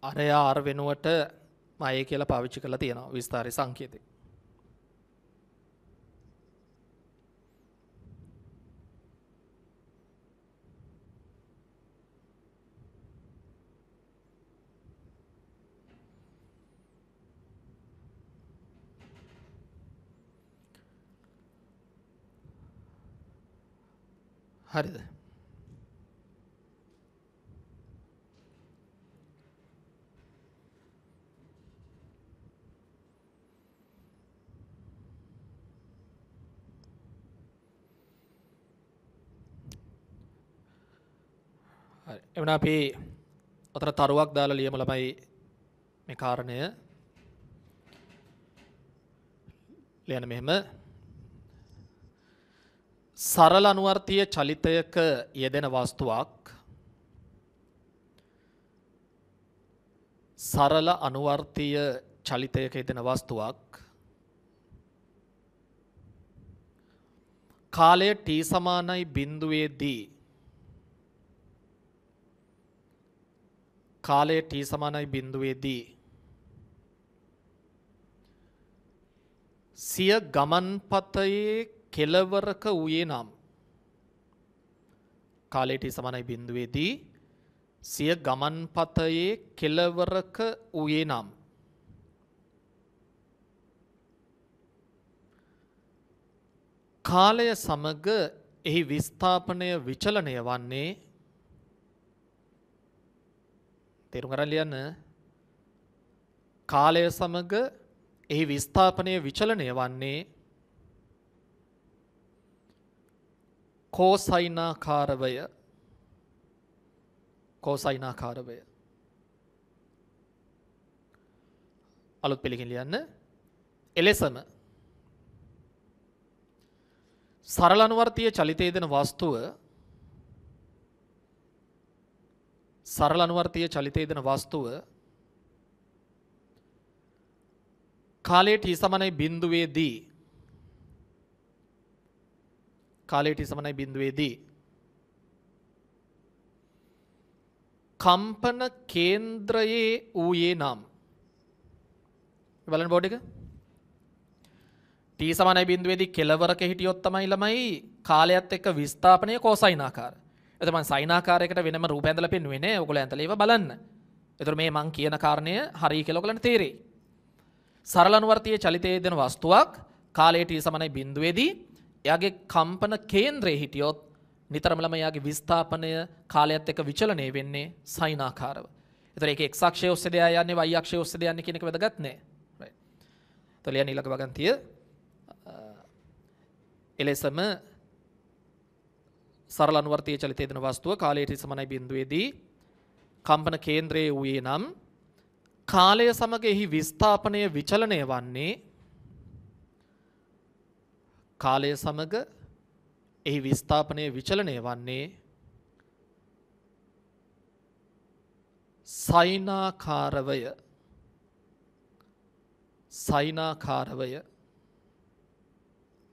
අරයා අර වෙනුවට මය කියලා පාවිච්චි කරලා තියෙනවා විස්ථාරය සංකේතය. හරිද එවන අපි අතර තරුවක් දාලා ලියමු ළමයි මේ කාරණය. ලියන මෙහෙම සරල අනුවර්තීය චලිතයක යෙදෙන වස්තුවක් සරල අනුවර්තීය චලිතයක යෙදෙන වස්තුවක් කාලය t සමානයි බිඳුවේදී කාලය t සමානයි බිඳුවේදී සිය ගමන්පතයේ කෙලවරක වූයේ නම් කාලයට සමානයි බිඳුවේදී සිය ගමන්පතයේ කෙලවරක වූයේ නම් කාලය සමග එහි විස්ථාපනය විචලනය වන්නේ තේරුම් ගන්න ලියන්න. කාලය සමග එහි විස්ථාපනය විචලනය වන්නේ කෝසයිනාකාරවය කෝසයිනාකාරවය අලුත් පිළිකින් ලියන්න එලෙසම සරලනුවර්තිය චලිතය දෙන වස්තුව සරල අනුවර්තීය චලිතයේ දෙන වස්තුව කාලයේ t සමානයි බිඳුවේදී කාලයේ t සමානයි බිඳුවේදී කම්පන කේන්ද්‍රයේ ඌයේ නම් බලන්න බෝඩ් එක t සමානයි බිඳුවේදී කෙලවරක හිටියොත් තමයි ළමයි කාලයත් එක්ක විස්ථාපනය කොසයිනාකාරයි එතමන් සයිනාකාරයකට වෙනම රූප ඇඳලා පෙන්වෙන්නේ ඔයගොල්ලෝ ඇඳලා ඒව බලන්න. එතකොට මේ මං කියන කාරණය හරි කියලා ඔයගලන්ට තේරෙයි. සරල අනුවර්තීය චලිතයේ දෙන වස්තුවක් කාලයට සමානයි බිඳුවේදී එයාගේ කම්පන කේන්ද්‍රයේ හිටියොත් නිතරම ළම එයාගේ විස්ථාපනය කාලයත් එක්ක විචලනය වෙන්නේ සයිනාකාරව. එතකොට ඒක x අක්ෂයේ ඔස්සේ දෙයා යන්නේ y අක්ෂයේ ඔස්සේ දෙයා යන්නේ කියන එක වැදගත් නෑ. right. එතකොට ලියන ඊළඟ වගන්තිය එලෙසම සරල අනුවර්තයේ චලිතය දෙන වස්තුව කාලයට සමානයි බිඳුවේදී කම්පන කේන්ද්‍රයේ වූයේ නම් කාලය සමග එහි විස්ථාපනය විචලනය වන්නේ කාලය සමග එහි විස්ථාපනය විචලනය වන්නේ සයිනාකාරවය සයිනාකාරවය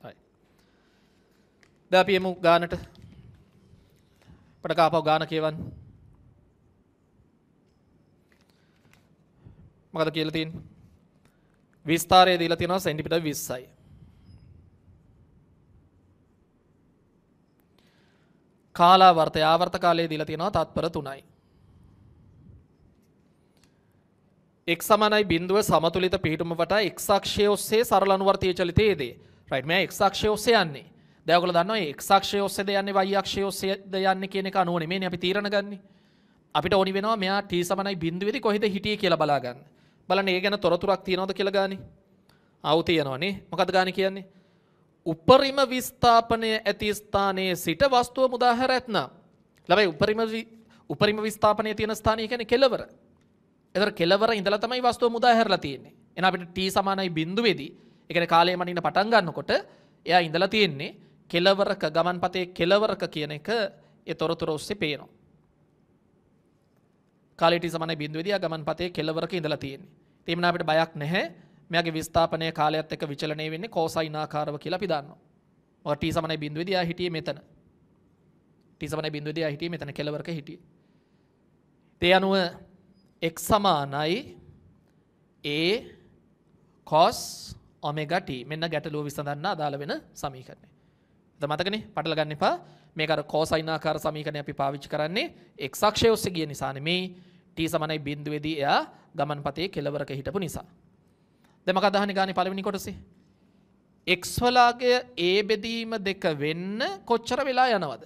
දැන් අපි යමු ගානට පට කාපව ගාන කියවන්න. මොකද කියලා තියෙන්නේ? විස්තරය දීලා තියෙනවා සෙන්ටිමීටර් 20යි. කාලාවර්තය ආවර්ත කාලය දීලා තියෙනවා තත්පර 3යි. x සමානයි බිඳුව සමතුලිත පිහිටුම වටා x අක්ෂය ඔස්සේ සරල අනුවර්තීය චලිතයේදී. right මම x අක්ෂය ඔස්සේ යන්නේ. දැවගල දන්න එක්ක්ෂය ඔස්සේද යන්නේ වයික්ෂය ඔස්සේද යන්න කියනෙක අනුවන මේ අපි තීරණ ගන්න අපිට ඕනි වෙනවා මෙයා ටී සමනයි බින්දුවෙදි කොහෙද හිටිය කියලා බලාගන්න බලන ඒ ගැන තොරතුරක් තියනොද කියලා ගානි අවතියනවනේ මොකද ගාන කියන්නේ උපරිම විස්ථාපනය ඇති ස්ථානයේ සිට වස්තුව මුදාහැර ඇත්නම් ලබයි උපරිම උපරිම විස්ථාපනය තියෙන ස්ථානය කියන්නේ කෙලවර එතකොට කෙලවර ඉඳලා තමයි වස්තුව මුදාහැරලා තියෙන්නේ එහෙනම් අපිට t සමානයි බිඳුවේදී ඒ කියන්නේ කාලය මනින්න පටන් ගන්නකොට එයා ඉඳලා තියෙන්නේ කෙලවරක ගමන්පතේ කෙලවරක කියන එක ඒ තොරතුර ඔස්සේ පේනවා. කාලේටි සමානයි බිඳුවේදී ගමන්පතේ කෙලවරක ඉඳලා තියෙන්නේ. ඒ වෙනා අපිට බයක් නැහැ. මෙයාගේ විස්ථාපනය කාලයත් එක්ක විචලනය වෙන්නේ කෝසයිනාකාරව කියලා අපි දන්නවා. මොකද t සමානයි බිඳුවේදී ආ හිටියේ මෙතන. t සමානයි බිඳුවේදී ආ හිටියේ මෙතන කෙලවරක හිටියේ. ඒ අනුව x සමානයි a cos omega t මෙන්න ගැටලුව විසඳන්න අදාළ වෙන සමීකරණය. මතකනේ පටල ගන්න එපා මේක අර කෝසයිනාකාර සමීකරණය අපි පාවිච්චි කරන්නේ x අක්ෂය ඔස්සේ ගිය නිසා නෙමේ t සමානයි බිඳුවේදී එයා ගමන්පතේ කෙළවරක හිටපු නිසා. දැන් මක අදහන්නේ ගානේ පළවෙනි කොටසේ x වලාගේ a බෙදීම දෙක වෙන්න කොච්චර වෙලා යනවද?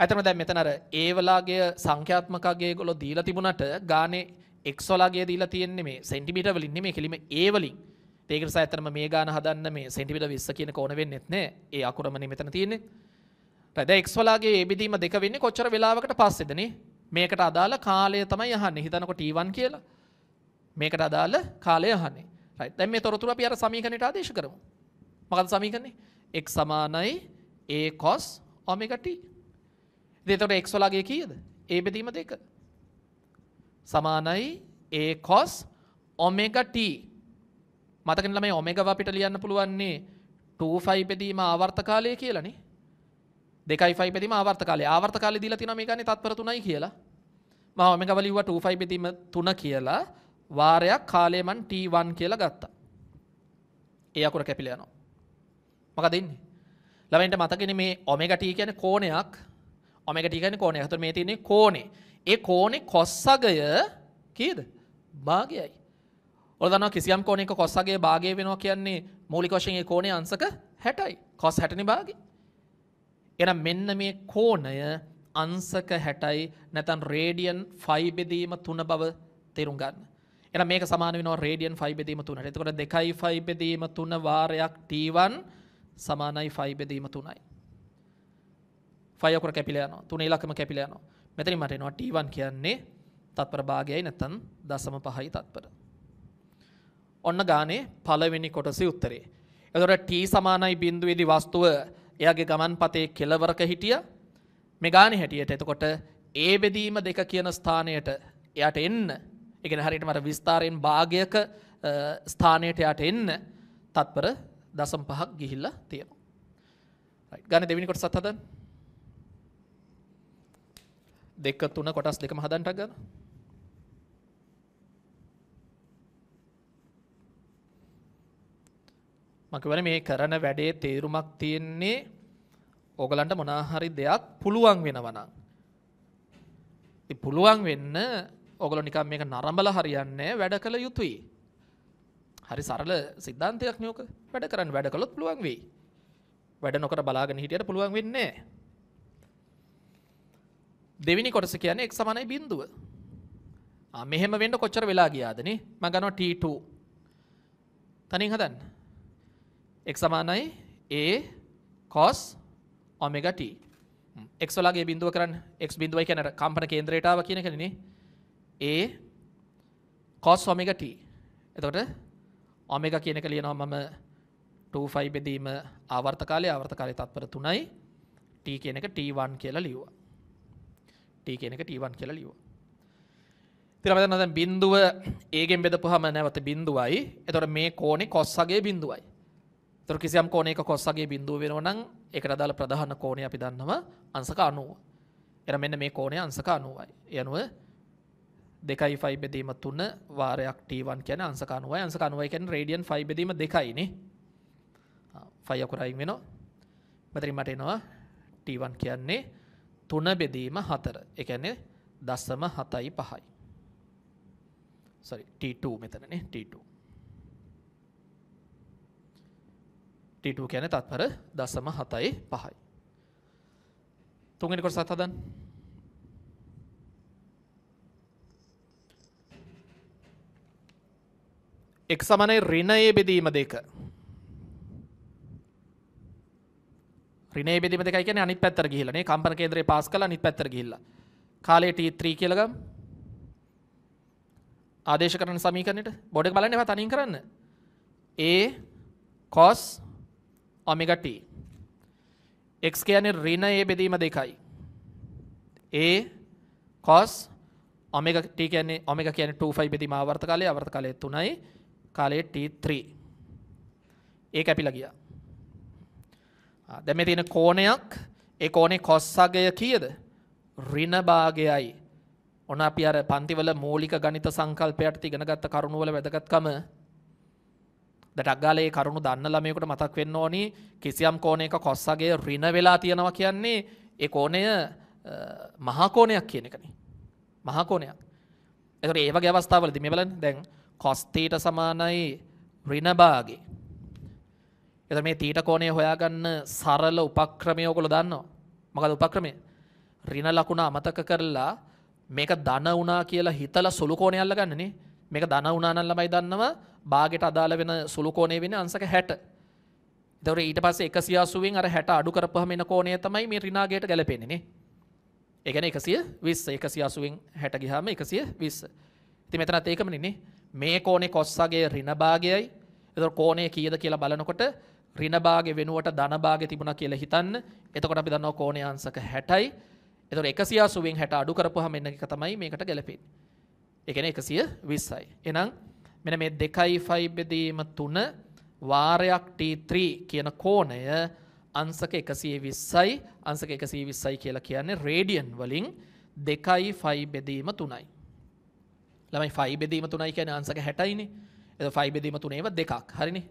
ඇත්තම දැන් මෙතන අර a වලාගේ සංඛ්‍යාත්මක අගය ඒගොල්ලෝ දීලා තිබුණාට ගානේ x වලාගේ දීලා තියෙන්නේ මේ සෙන්ටිමීටර වලින් නෙමෙයි කෙලිම a වලින්. ඒකට සඇතරම මේ ගාන හදන්න මේ සෙන්ටිමිට විස්ස කියන කෝන වෙන්නෙත් නෑ ඒ අකුරමන මෙතන තියන්නේ රැද එක්ස්වලාගේ ඒබිදීම දෙක වෙන්නේ කොච්චර වෙලාවකට පස්සෙදන මේකට අදාළ කාලය තමයි යහන්න හිතනකොට ටීවන් කියලා මේකට අදාළ කාලය හන්නේ දැම් මේ තොරතුර අපි අර සමීකනයට ආදේශ කරමු. මොකද සමීකරණේ? x සමානයි a cos omega t. එතකොට x වලගේ කීයද? a බෙදීම දෙක. සමානයි a cos omega t. මතකන ළමයි ඔමෙගා අපිට ලියන්න පුළුවන්නේ 2ෆයි පෙදීම ආවර්ත කාලය කියලානේ. 2ෆයි පෙදීම ආවර්ත කාලය. ආවර්ත කාලය දීලා තිනවා මේ ගන්නේ තත්පර 3යි කියලා. මම ඔමෙගා ලිව්වා 2ෆයි පෙදීම 3 කියලා වාරයක් කාලය මන් t1 කියලා ගත්තා. ඒ අකුර කැපිලා යනවා. මොකද ඉන්නේ? ළමයින්ට මතකනේ මේ ඔමෙගා t කියන්නේ කෝණයක්. ඔමෙගා t කියන්නේ කෝණයක්. හතර මේ තියෙන්නේ කෝණේ. ඒ කෝණේ කොස්සගය කීයද? භාගයයි. ඔය දන්නවා කිසියම් කෝණයක cos අගය භාගය වෙනවා කියන්නේ මූලික වශයෙන් ඒ කෝණයේ අංශක 60යි. cos 60 භාගය. එහෙනම් මෙන්න මේ කෝණය අංශක 60යි නැත්නම් රේඩියන් 5 බෙදීම 3 බව තේරුම් ගන්න. එහෙනම් මේක සමාන වෙනවා රේඩියන් 5 බෙදීම 3ට. එතකොට 2යි 5 බෙදීම 3 වාරයක් t1 සමානයි 5 බෙදීම 3යි. 5 අකුර කැපිලා යනවා. 3 ඉලක්කම කැපිලා යනවා. මෙතනින් මට එනවා t1 කියන්නේ තත්පර භාගයයි නැත්නම් 0.5යි තත්පර. ඔන්න ගානේ පළවෙනි කොටසේ උත්තරේ. එතකොට t සමානයි බිඳුවේදී වස්තුව එයාගේ ගමන්පතේ කෙළවරක හිටිය මේ ගානේ හැටියට. එතකොට ඒ බෙදීම දෙක කියන ස්ථානයට එයාට එන්න. ඒ කියන්නේ හරියට මට විස්තරයෙන් භාගයක ස්ථානයට එයාට එන්න තත්පර දසම් පහක් ගිහිල්ලා තියෙනවා. රයිට්. ගානේ දෙවෙනි කොටසත් හදන්න. දෙක තුන කොටස් දෙකම හදන්නට ගන්න. මකවන මේ කරන වැඩේ තේරුමක් තියෙන්නේ ඕගලන්ට මොනාහරි දෙයක් පුළුවන් වෙනවනම්. පුළුවන් වෙන්න ඔගොල නිකම් මේක නරඹල හරියන්නේ වැඩ කළ යුතුයි. හරි සරල සිද්ධාන්තයක් නයෝක වැඩ කරන්න වැඩ කළොත් පුළුවන් වෙයි. වැඩ නොකට බලාගෙන හිටියට පුළුවන් වෙන්නේ. දෙවිනි කොටස කියන්නේ එක් සමනයි බිඳුව. මෙහෙම වෙන්න කොච්චර වෙලා ගියාදනේ මගනවා T2 තනින් හදන්න එක් සමානයි A cos omega t x වලගේ බිඳුව කරන්න x බිඳුවයි කියන්නේ කම්පන කේන්ද්‍රයට ආවා කියන එකනේ නේ A cos omega t එතකොට omega කියන එක ලියනවා මම 2pi බෙදීම ආවර්ත කාලය ආවර්ත කාලය තත්පර 3යි t කියන එක t1 කියලා ලියුවා t කියන එක t1 කියලා ලියුවා ඉතින් අපි දැන් බිඳුව A ගෙන් බෙදපුවාම නැවත බිඳුවයි එතකොට මේ කෝණේ cos ගේ බිඳුවයි තොර කිසියම් කෝණයක කොස්සගේ බිඳුව වෙනවනම් ඒකට අදාළ ප්‍රධාන කෝණය අපි දන්නවා අංශක 90. එර මෙන්න මේ කෝණය අංශක 90යි. ඒ අනුව 2යි බෙදීම 3 වාරයක් t1 කියන්නේ අංශක 90යි. අංශක 90 කියන්නේ රේඩියන් 5 බෙදීම 2යි නේ. 5 අකුර අයින් වෙනවා. මෙතනින් මට එනවා t1 කියන්නේ 3 බෙදීම 4. ඒ කියන්නේ 0.75යි. sorry t2 මෙතනනේ t2. T2 කියන්නේ තත්පර 0.75යි. තුන්වෙනි කොටසත් හදන්න. x සමානයි ඍණයේ බෙදීම දෙක. ඍණයේ බෙදීම දෙකයි කියන්නේ අනිත් පැත්තට ගිහිල්ලා නේ කම්පන කේන්දරේ පාස් කළා අනිත් පැත්තට ගිහිල්ලා. කාලය t3 කියලා ගමු. ආදේශ කරන සමීකරණයට බෝඩ් එක බලන්න ඒවා තනින් කරන්න. a cos ඔමිගට එක් කියන රින ඒ බෙදීම දෙකයි ඒ කොස් ඔමෙගට කියන්නේ ඔමෙග කියන 25 බෙදීම ආවර්ත කාලය ආවර්ත කාලය 3යි කාලය T3 ඒ කැපිලා ගියා දැන් මේ තියෙන කෝණයක් ඒ කෝණේ cos අගය කීයද ඍණ භාගයයි ඔන්න අපි අර පන්තිවල මූලික ගණිත සංකල්පයට ඉගෙන ගත්ත කරුණු වල වැදගත්කම ටක් ගාලා මේ කරුණු දන්න ළමයෙකුට මතක් වෙන්න ඕනි කිසියම් කෝණයක කොස්සගේ ඍණ වෙලා තියෙනවා කියන්නේ ඒ කෝණය මහා කෝණයක් කියන එකනේ. මහා කෝණයක්. ඒතර ඒ වගේ අවස්ථාවලදී මේ බලන්න දැන් cos θ සමානයි ඍණ භාගය. ඒතර මේ θ කෝණය හොයාගන්න සරල උපක්‍රමය ඔයගොල්ලෝ දන්නවා. මොකද උපක්‍රමය? ඍණ ලකුණ අමතක කරලා මේක ධන වුණා කියලා හිතලා සුළු කෝණයක් අල්ලගන්නනේ. මේක ධන වුණා නම් ළමයි දන්නවා බාගෙට අදාළ වෙන සුළු කෝණය වෙන්නේ අංශක 60. එතකොට ඊට පස්සේ 180න් අර 60 අඩු කරපුවාම එන කෝණය තමයි මේ ඍණාගයට ගැලපෙන්නේ නේ. ඒ කියන්නේ 120 180න් 60 ගියාම 120. ඉතින් මෙතනත් ඒකමනේ නේ. මේ කෝණේ කොස්සගේ ඍණ භාගයයි. එතකොට කෝණය කීයද කියලා බලනකොට ඍණ භාගය වෙනුවට ධන භාගය තිබුණා කියලා හිතන්න. එතකොට අපි දන්නවා කෝණේ අංශක 60යි. එතකොට 180න් 60 අඩු කරපුවාම එන්න එක තමයි මේකට ගැලපෙන්නේ. ඒ කියන්නේ 120යි. එහෙනම් මෙන මේ දෙකයි ෆයි බෙදීම තුන වාරයක් T3 කියන කෝණය අංශක 120යි අංශක 120යි කියලා කියන්නේ රේඩියන් වලින් දෙකයි ෆයි බෙදීම තුනයි. ළමයි ෆයි බෙදීම තුනයි කියන්නේ අංශක 60යිනේ. එතකොට ෆයි බෙදීම තුනේව දෙකක්. හරිනේ.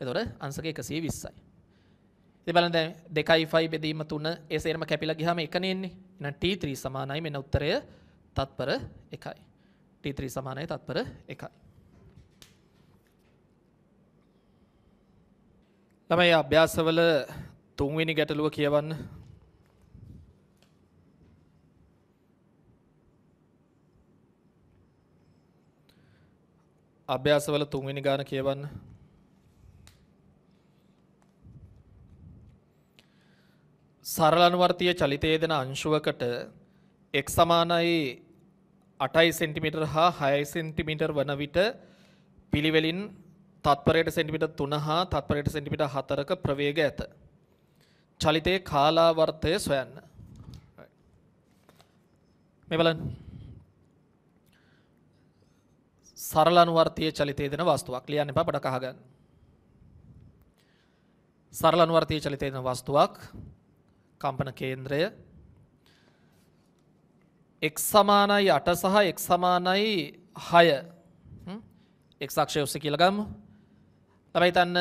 එතකොට අංශක 120යි. ඉතින් බලන්න දැන් 2යි 5 බෙදීම 3 ඒ සේරම කැපිලා ගියාම එකනේ එන්නේ. එහෙනම් t3 සමානයි මෙන්න උත්තරය තත්පර 1යි. t3 සමානයි තත්පර 1යි. ළමයි අභ්‍යාසවල තුන්වෙනි ගැටලුව කියවන්න. අභ්‍යාසවල තුන්වෙනි ගාන කියවන්න. සරල අනුවර්තීය චලිතයේ දෙන අංශුවකට x සමානයි 8 සෙන්ටිමීටර හා 6 සෙන්ටිමීටර වන විට පිළිවෙලින් තත්පරයට සෙන්ටිමිටර් 3 හා තත්පරයට සෙන්ටිමිටර් 4ක ප්‍රවේග ඇත. චලිතයේ කාලාවර්තය සොයන්න. මේ බලන්න. සරල අනුවර්තීය චලිතය දෙන වස්තුවක් ලියන්න එපා පොඩක් අහගන්න. සරල අනුවර්තීය චලිතය දෙන වස්තුවක් කම්පන කේන්ද්‍රය x සමානයි 8 සහ x සමානයි 6 x අක්ෂය ඔස්සේ කියලා ගමු තබයි තන්න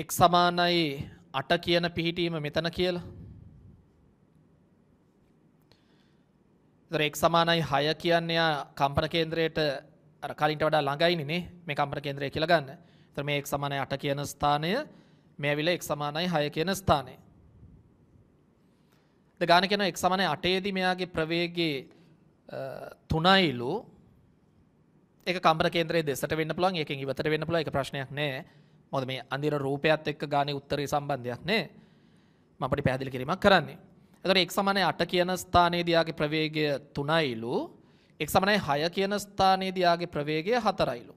එක් සමානයි අට කියන පිහිටීම මෙතන කියලා. එක් සමානයි හය කියන්නේ කම්පන කේන්ද්‍රයට අර කලින්ට වඩා ළඟයිනේ නේ මේ කම්පන කේන්ද්‍රය කියලා ගන්න. ඒතර මේ x සමානයි 8 කියන ස්ථානය මේ ඇවිල්ලා x සමානයි 6 කියන ස්ථානය. ද ගාන කියන x සමානයි 8 දී මෙයාගේ ප්‍රවේගයේ 3යිලු එක කම්පන කේන්ද්‍රයේ දෙසට වෙන්න පුළුවන් එකෙන් ඉවතට වෙන්න පුළුවන් ඒක ප්‍රශ්නයක් නෑ මොකද මේ අඳින රූපයත් එක්ක ගානේ උත්තරේ සම්බන්ධයක් නෑ මම අපිට පැහැදිලි කිරීමක් කරන්නේ එතකොට x 8 කියන ස්ථානයේදී ආගේ ප්‍රවේගය 3යිලු x 6 කියන ස්ථානයේදී ආගේ ප්‍රවේගය 4යිලු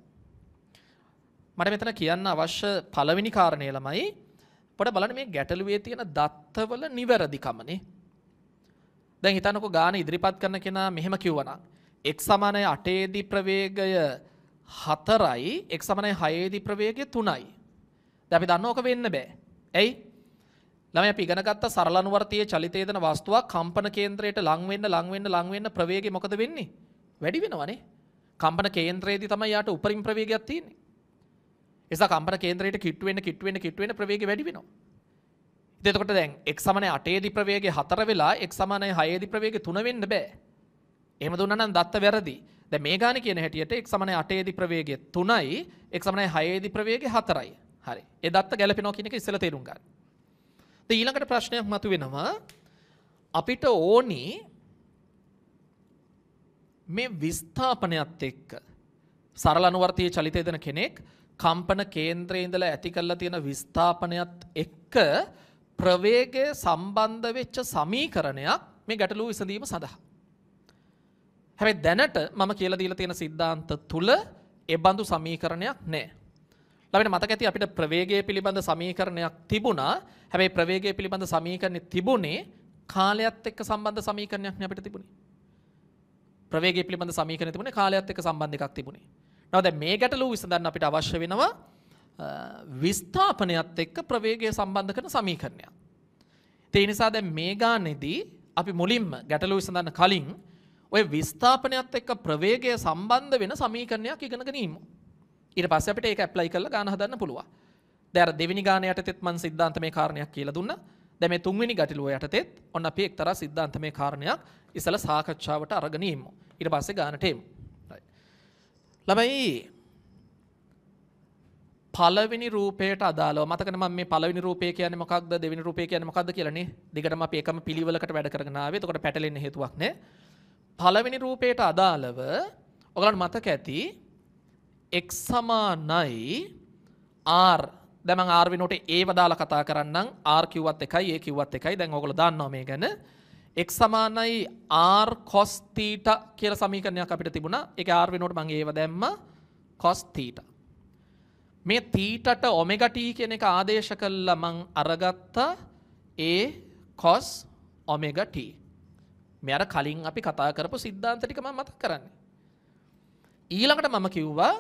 මට මෙතන කියන්න අවශ්‍ය පළවෙනි කාරණේ ළමයි පොඩ බලන්න මේ ගැටලුවේ තියෙන දත්තවල නිවැරදිකමනේ දැන් හිතන්නකෝ ගාන ඉදිරිපත් කරන කෙනා මෙහෙම කිව්වනම් x 8 දී ප්‍රවේගය 4යි x 6 දී ප්‍රවේගය 3යි. දැන් අපි දන්න ඕක වෙන්න බෑ. ඇයි? ළමයි අපි ඉගෙන ගත්ත සරල අනුවර්තීය චලිතය දෙන වස්තුවක් කම්පන කේන්ද්‍රයට ලං වෙන්න ලං වෙන්න ලං වෙන්න ප්‍රවේගය මොකද වෙන්නේ? වැඩි වෙනවනේ. කම්පන කේන්ද්‍රයේදී තමයි යාට උපරිම ප්‍රවේගයක් තියෙන්නේ. එසා කම්පන කේන්ද්‍රයට කිට්ටු වෙන්න කිට්ටු වෙන්න කිට්ටු වෙන්න ප්‍රවේගය වැඩි වෙනවා. ඉතින් එතකොට දැන් x 8 දී ප්‍රවේගය 4 වෙලා x 6 දී ප්‍රවේගය 3 වෙන්න බෑ. එහෙම දුන්නා නම් දත්ත වැරදි. දැන් මේ ගානේ කියන හැටියට x 8 දී ප්‍රවේගය 3යි x 6 දී ප්‍රවේගය 4යි. හරි. ඒ දත්ත ගැලපෙනවා කියන එක ඉස්සෙල්ලා තේරුම් ගන්න. ඉතින් ඊළඟට ප්‍රශ්නයක් මතුවෙනවා අපිට ඕනි මේ විස්ථාපනයත් එක්ක සරල අනුවර්තීය චලිතය දෙන කෙනෙක් කම්පන කේන්ද්‍රයේ ඉඳලා ඇති කරලා තියෙන විස්ථාපනයත් එක්ක ප්‍රවේගය සම්බන්ධ වෙච්ච සමීකරණයක් මේ ගැටලුව විසඳීම සඳහා හැබැයි දැනට මම කියලා දීලා තියෙන સિદ્ધාන්ත තුල ඒ බඳු සමීකරණයක් නැහැ. ළමයිට මතක ඇති අපිට ප්‍රවේගය පිළිබඳ සමීකරණයක් තිබුණා. හැබැයි ප්‍රවේගය පිළිබඳ සමීකරණේ තිබුණේ කාලයත් එක්ක සම්බන්ධ සමීකරණයක් නේ අපිට තිබුණේ. ප්‍රවේගය පිළිබඳ සමීකරණය තිබුණේ කාලයත් එක්ක සම්බන්ධ එකක් තිබුණේ. නෝ දැන් මේ ගැටලුව විසඳන්න අපිට අවශ්‍ය වෙනවා විස්ථාපනයත් එක්ක ප්‍රවේගය සම්බන්ධ කරන සමීකරණයක්. ඒ නිසා දැන් මේ ගානේදී අපි මුලින්ම ගැටලුව විසඳන්න කලින් ඔය විස්ථාපනයත් එක්ක ප්‍රවේගය සම්බන්ධ වෙන සමීකරණයක් ඉගෙනගෙන ඉමු. ඊට පස්සේ අපිට ඒක ඇප්ලයි කරලා ගාන හදන්න පුළුවන්. දැන් අර දෙවෙනි ගාන යටතේත් මම සිද්ධාන්තමය කාරණයක් කියලා දුන්නා. දැන් මේ තුන්වෙනි ගැටලුව යටතේත් ඔන්න අපි එක්තරා සිද්ධාන්තමය කාරණයක් ඉසලා සාකච්ඡාවට අරගෙන ඉමු. ඊට පස්සේ ගානට එමු. ළමයි පළවෙනි රූපයට අදාළව මතකන මම මේ පළවෙනි රූපය කියන්නේ මොකක්ද දෙවෙනි රූපය කියන්නේ මොකක්ද කියලානේ. දෙකටම අපි එකම පිළිවෙලකට වැඩ කරගෙන ආවේ. එතකොට පැටලෙන්න හේතුවක් නැහැ. පළවෙනි රූපයට අදාළව ඔයගලන්ට මතක ඇති x සමානයි r දැන් මම r වෙනුවට ඒව දාලා කතා කරන්නම් r කිව්වත් එකයි a කිව්වත් එකයි දැන් ඕගොල්ලෝ දන්නවා මේ ගැන x සමානයි r cos theta කියලා සමීකරණයක් අපිට තිබුණා ඒක r වෙනුවට මම ඒව දැම්මා cos theta මේ තීටට ඔමෙගා t කියන එක ආදේශ කළා මං අරගත්ත a cos omega t මෙයාට කලින් අපි කතා කරපු සිද්ධාන්ත ටික මම මතක් කරන්නේ. ඊළඟට මම කිව්වා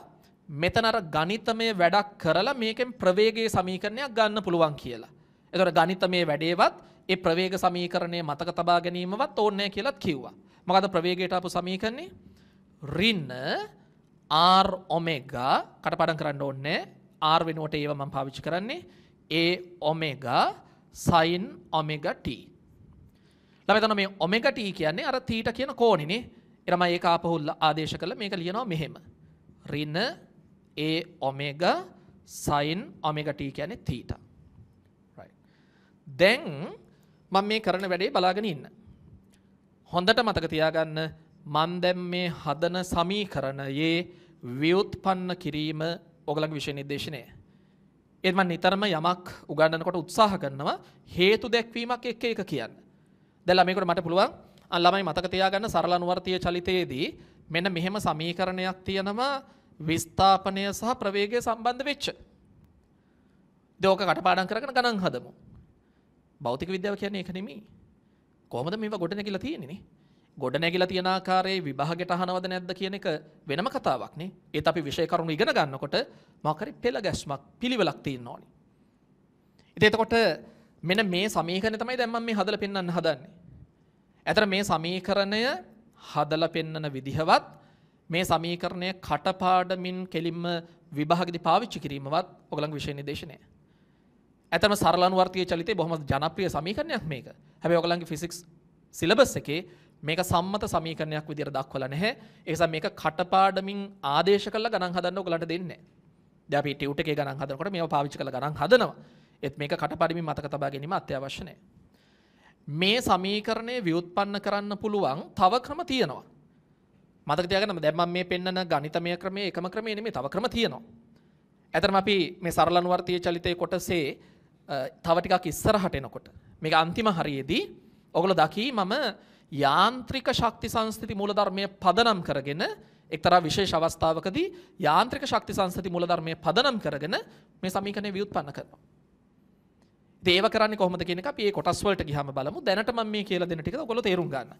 මෙතන අර ගණිතමය වැඩක් කරලා මේකෙන් ප්‍රවේගයේ සමීකරණයක් ගන්න පුළුවන් කියලා. ඒතකොට ගණිතමය වැඩේවත් ඒ ප්‍රවේග සමීකරණය මතක තබා ගැනීමවත් ඕනේ නැහැ කියලාත් කිව්වා. මොකද ප්‍රවේගයට ආපු සමීකරණේ ඍණ r ඔමෙගා කටපාඩම් කරන්න ඕනේ. r වෙනුවට ඒව මම පාවිච්චි කරන්නේ a ඔමෙගා sin ඔමෙගා t. ළමතන මේ ඔමෙගට කියන්නේ අර තීට කියන කෝණිනේ එරම ඒක ආපහුල්ල ආදේශ කළ මේක ලියනවා මෙහෙම. රින ඒ ඔමෙග සයින් ඔමෙගට කියන්නේ තීට. දැන් මම මේ කරන වැඩේ බලාගෙන ඉන්න. හොඳට මතක තියාගන්න මන් දැන් මේ හදන සමීකරණයේ ව්‍යුත්පන්න කිරීම ඔගලගේ විෂය නිර්දේශනය. ඒත් මම නිතරම යමක් උගන්වනකොට උත්සාහ කරනවා හේතු දැක්වීමක් එක්ක ඒක කියන්නේ. දැන් ළමයිකට මට පුළුවන් අන් ළමයි මතක තියාගන්න සරල අනුවර්තීය චලිතයේදී මෙන්න මෙහෙම සමීකරණයක් තියෙනවා විස්ථාපනය සහ ප්‍රවේගය සම්බන්ධ වෙච්ච. දැන් ඕක කටපාඩම් කරගෙන ගණන් හදමු. භෞතික විද්‍යාව කියන්නේ ඒක නෙමෙයි. කොහොමද මේවා ගොඩනැගිලා තියෙන්නේ නේ? ගොඩනැගිලා තියෙන ආකාරයේ විභාගයට අහනවද නැද්ද කියන එක වෙනම කතාවක් නේ. ඒත් අපි විෂය කරුණු ඉගෙන ගන්නකොට මොකක් හරි පෙළ ගැස්මක් පිළිවෙලක් තියෙන්න ඕනේ. ඉතින් එතකොට මෙන්න මේ සමීකරණය තමයි දැන් මම මේ හදලා පෙන්වන්න හදන්නේ. ඇතර මේ සමීකරණය හදලා පෙන්නන විදිහවත් මේ සමීකරණය කටපාඩමින් කෙලින්ම විභාගෙදී පාවිච්චි කිරීමවත් ඔගලන්ගේ විෂය නිදේශනය. ඇතම සරල අනුවර්තීය චලිතේ බොහොම ජනප්‍රිය සමීකරණයක් මේක. හැබැයි ඔගලන්ගේ ෆිසික්ස් සිලබස් එකේ මේක සම්මත සමීකරණයක් විදිහට දක්වලා නැහැ. ඒ නිසා මේක කටපාඩමින් ආදේශ කරලා ගණන් හදන්න ඔයගලට දෙන්නේ නැහැ. දැන් අපි ටියුට් එකේ ගණන් හදනකොට මේව පාවිච්චි කරලා ගණන් හදනවා. ඒත් මේක කටපාඩමින් මතක තබා ගැනීම අත්‍යවශ්‍ය නැහැ. මේ සමීකරණය ව්‍යුත්පන්න කරන්න පුළුවන් තව ක්‍රම තියෙනවා. මතක තියාගන්න දැන් මම මේ පෙන්නන ගණිතමය ක්‍රමයේ එකම ක්‍රමය නෙමෙයි තව ක්‍රම තියෙනවා. ඇතරම අපි මේ සරල අනුවර්තීය චලිතයේ කොටසේ තව ටිකක් ඉස්සරහට එනකොට මේක අන්තිම හරියේදී ඔයගොල්ලෝ දකී මම යාන්ත්‍රික ශක්ති සංස්ථිති මූලධර්මය පදනම් කරගෙන එක්තරා විශේෂ අවස්ථාවකදී යාන්ත්‍රික ශක්ති සංස්ථිති මූලධර්මය පදනම් කරගෙන මේ සමීකරණය ව්‍යුත්පන්න කරනවා. ඒව කරන්න කොහොමද කියන එක අපි මේ කොටස් වලට ගියාම බලමු. දැනට මම මේ කියලා දෙන ටික ඔයගොල්ලෝ තේරුම් ගන්න.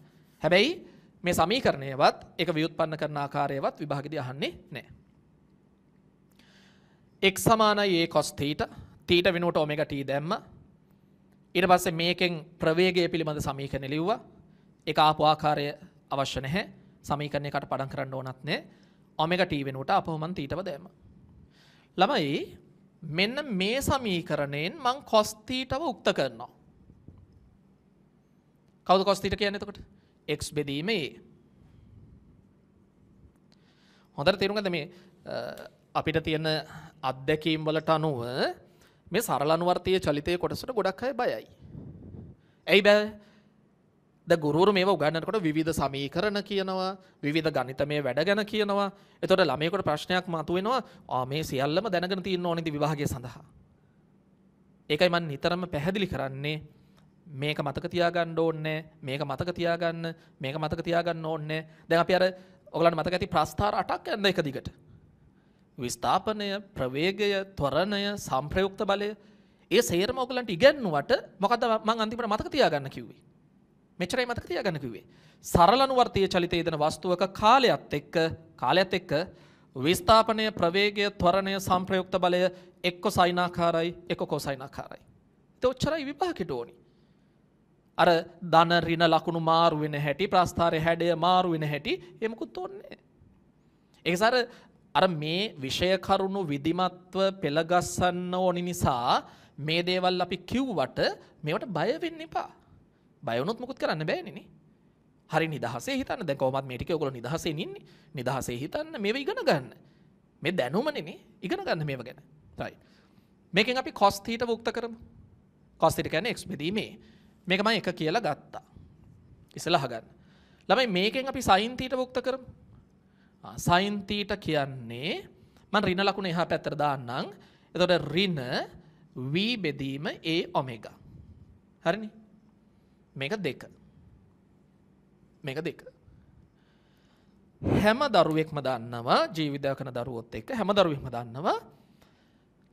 හැබැයි මේ සමීකරණයවත් ඒක ව්‍යුත්පන්න කරන ආකාරයවත් විභාගෙදී අහන්නේ නැහැ. x a cos theta theta වෙනුවට omega t දැම්ම. ඊට පස්සේ මේකෙන් ප්‍රවේගය පිළිබඳ සමීකරණ ලිව්වා. ඒක ආපු ආකාරය අවශ්‍ය නැහැ. සමීකරණයකට පඩම් කරන්න ඕනත් නැහැ. omega t වෙනුවට අපහොමන් thetaව දැම්ම. ළමයි මෙන්න මේ සමීකරණයෙන් මං cos θව උක්ත කරනවා. කවුද cos θ කියන්නේ එතකොට? x බෙදීම a. හොඳට තේරුම් ගන්න මේ අපිට තියෙන අත්දැකීම් වලට අනුව මේ සරල අනුවර්තීය චලිතයේ කොටසට ගොඩක් අය බයයි. ඇයි බෑ? ද ගුරුවරු මේ උගන්නකොට විධ සමීකරණ කියනවා විධ ගනිතමය වැඩ ගැන කියනවා එතොට ළමයකොට ප්‍රශ්නයක් මතුවෙනවා මේ සියල්ලම දැනගෙන තියන්න ඕනති විවාහගේ සඳහා. ඒකයි මන් නිතරම පැහැදිලි කරන්නේ මේක මතක තියාගන්න ඕන්නේ මේක මතක තියාගන්න මේක මතක තියාගන්න ඕන්නේ දැන් අපි අර ඔගලන් මතක ඇති ප්‍රස්ථාර අටක් ඇන්න එක දිගට. විස්ථාපනය ප්‍රවේගය තොරණය සම්ප්‍රයුක්ත බලය ඒ සේරම ඔගලන්ට ඉගැන්නුවට මොකද මං අන්තිමට මතක තියාගන්න කිව්වේ මෙච්චරයි මතක තියාගන්න කිව්වේ. සරලනුවර්තීය චලිතය යෙදෙන වස්තුවක කාලයත් එක්ක කාලයත් එක්ක විස්ථාපනය ප්‍රවේගය ත්වරණය සම්ප්‍රයුක්ත බලය එක්ක සයිනාකාරයි එක කොසයිනාකාරයි. එත ඔච්චරයි විපාකෙට ඕනි. අර ධන රින ලකුණු මාරු වෙන හැටි ප්‍රස්ථාරය හැඩය මාරු වෙන හැටි එමකුත් ඕන්නේ. ඒකස අර අර මේ විෂය කරුණු විධිමත්ව පෙළගස්සන්න ඕනි නිසා මේ දේවල් අපි කිව්වට මේවට බය වෙන්න එපා. බයවනොත් මොකුත් කරන්න බෑනේ හරි නිදහසේ හිතන්න දැන් කොහොමත් මේ ටික ඔයගොල්ලෝ නිදහසේ ඉන්නේ නිදහසේ හිතන්න මේව ඉගෙන ගන්න මේ දැනුමනේ ඉගෙන ගන්න මේව ගැන right මේකෙන් අපි cos θ වුක්ත කරමු cos θ කියන්නේ x බෙදීමේ මේක මම එක කියලා ගත්තා ඉස්සලා අහගන්න ළමයි මේකෙන් අපි sin θ වුක්ත කරමු ආ sin θ කියන්නේ මම ඍණ ලකුණ එහා පැත්තට දාන්නම් එතකොට ඍණ v බෙදීම a ඔමෙගා හරිනේ මේක දෙක. මේක දෙක. හැම දරුවෙක්ම දන්නවා ජීවිදා කරන දරුවොත් එක්ක හැම දරුවෙක්ම දන්නවා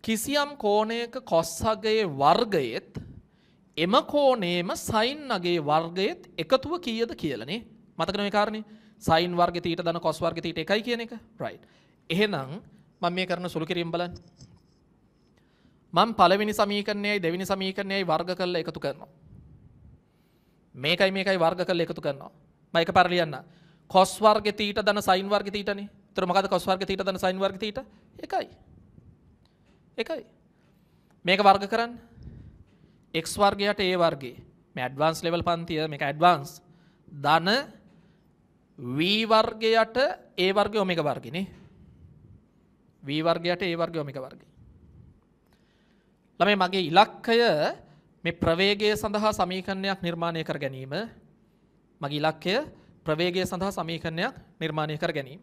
කිසියම් කෝණයක කොස්සගේ වර්ගයේත් එම කෝණයේම සයින් නගේ වර්ගයේත් එකතුව කීයද කියලානේ මතකද මේ කාරණේ සයින් වර්ගය තීට දන කොස් වර්ගය තීට එකයි කියන එක රයිට් එහෙනම් මම මේ කරන සුළු කිරීම බලන්න මම පළවෙනි සමීකරණයයි දෙවෙනි සමීකරණයයි වර්ග කරලා එකතු කරනවා මේකයි මේකයි වර්ග කළ එකතු කරනවා. මම එකපාර ලියන්න. cos වර්ග තීට ධන sin වර්ග තීටනේ. ඒතර මොකද cos වර්ග තීට ධන sin වර්ග තීට? එකයි. එකයි. මේක වර්ග කරන්න. x වර්ගයට a වර්ගේ. මේ ඇඩ්වාන්ස් ලෙවල් පන්තිය මේක ඇඩ්වාන්ස්. ධන v වර්ගයට a වර්ගය ඔමෙගා වර්ගනේ. v වර්ගයට a වර්ගය ඔමෙගා වර්ගය. ළමයි මගේ ඉලක්කය මේ ප්‍රවේගය සඳහා සමීකරණයක් නිර්මාණය කර ගැනීම මගේ ඉලක්කය ප්‍රවේගය සඳහා සමීකරණයක් නිර්මාණය කර ගැනීම.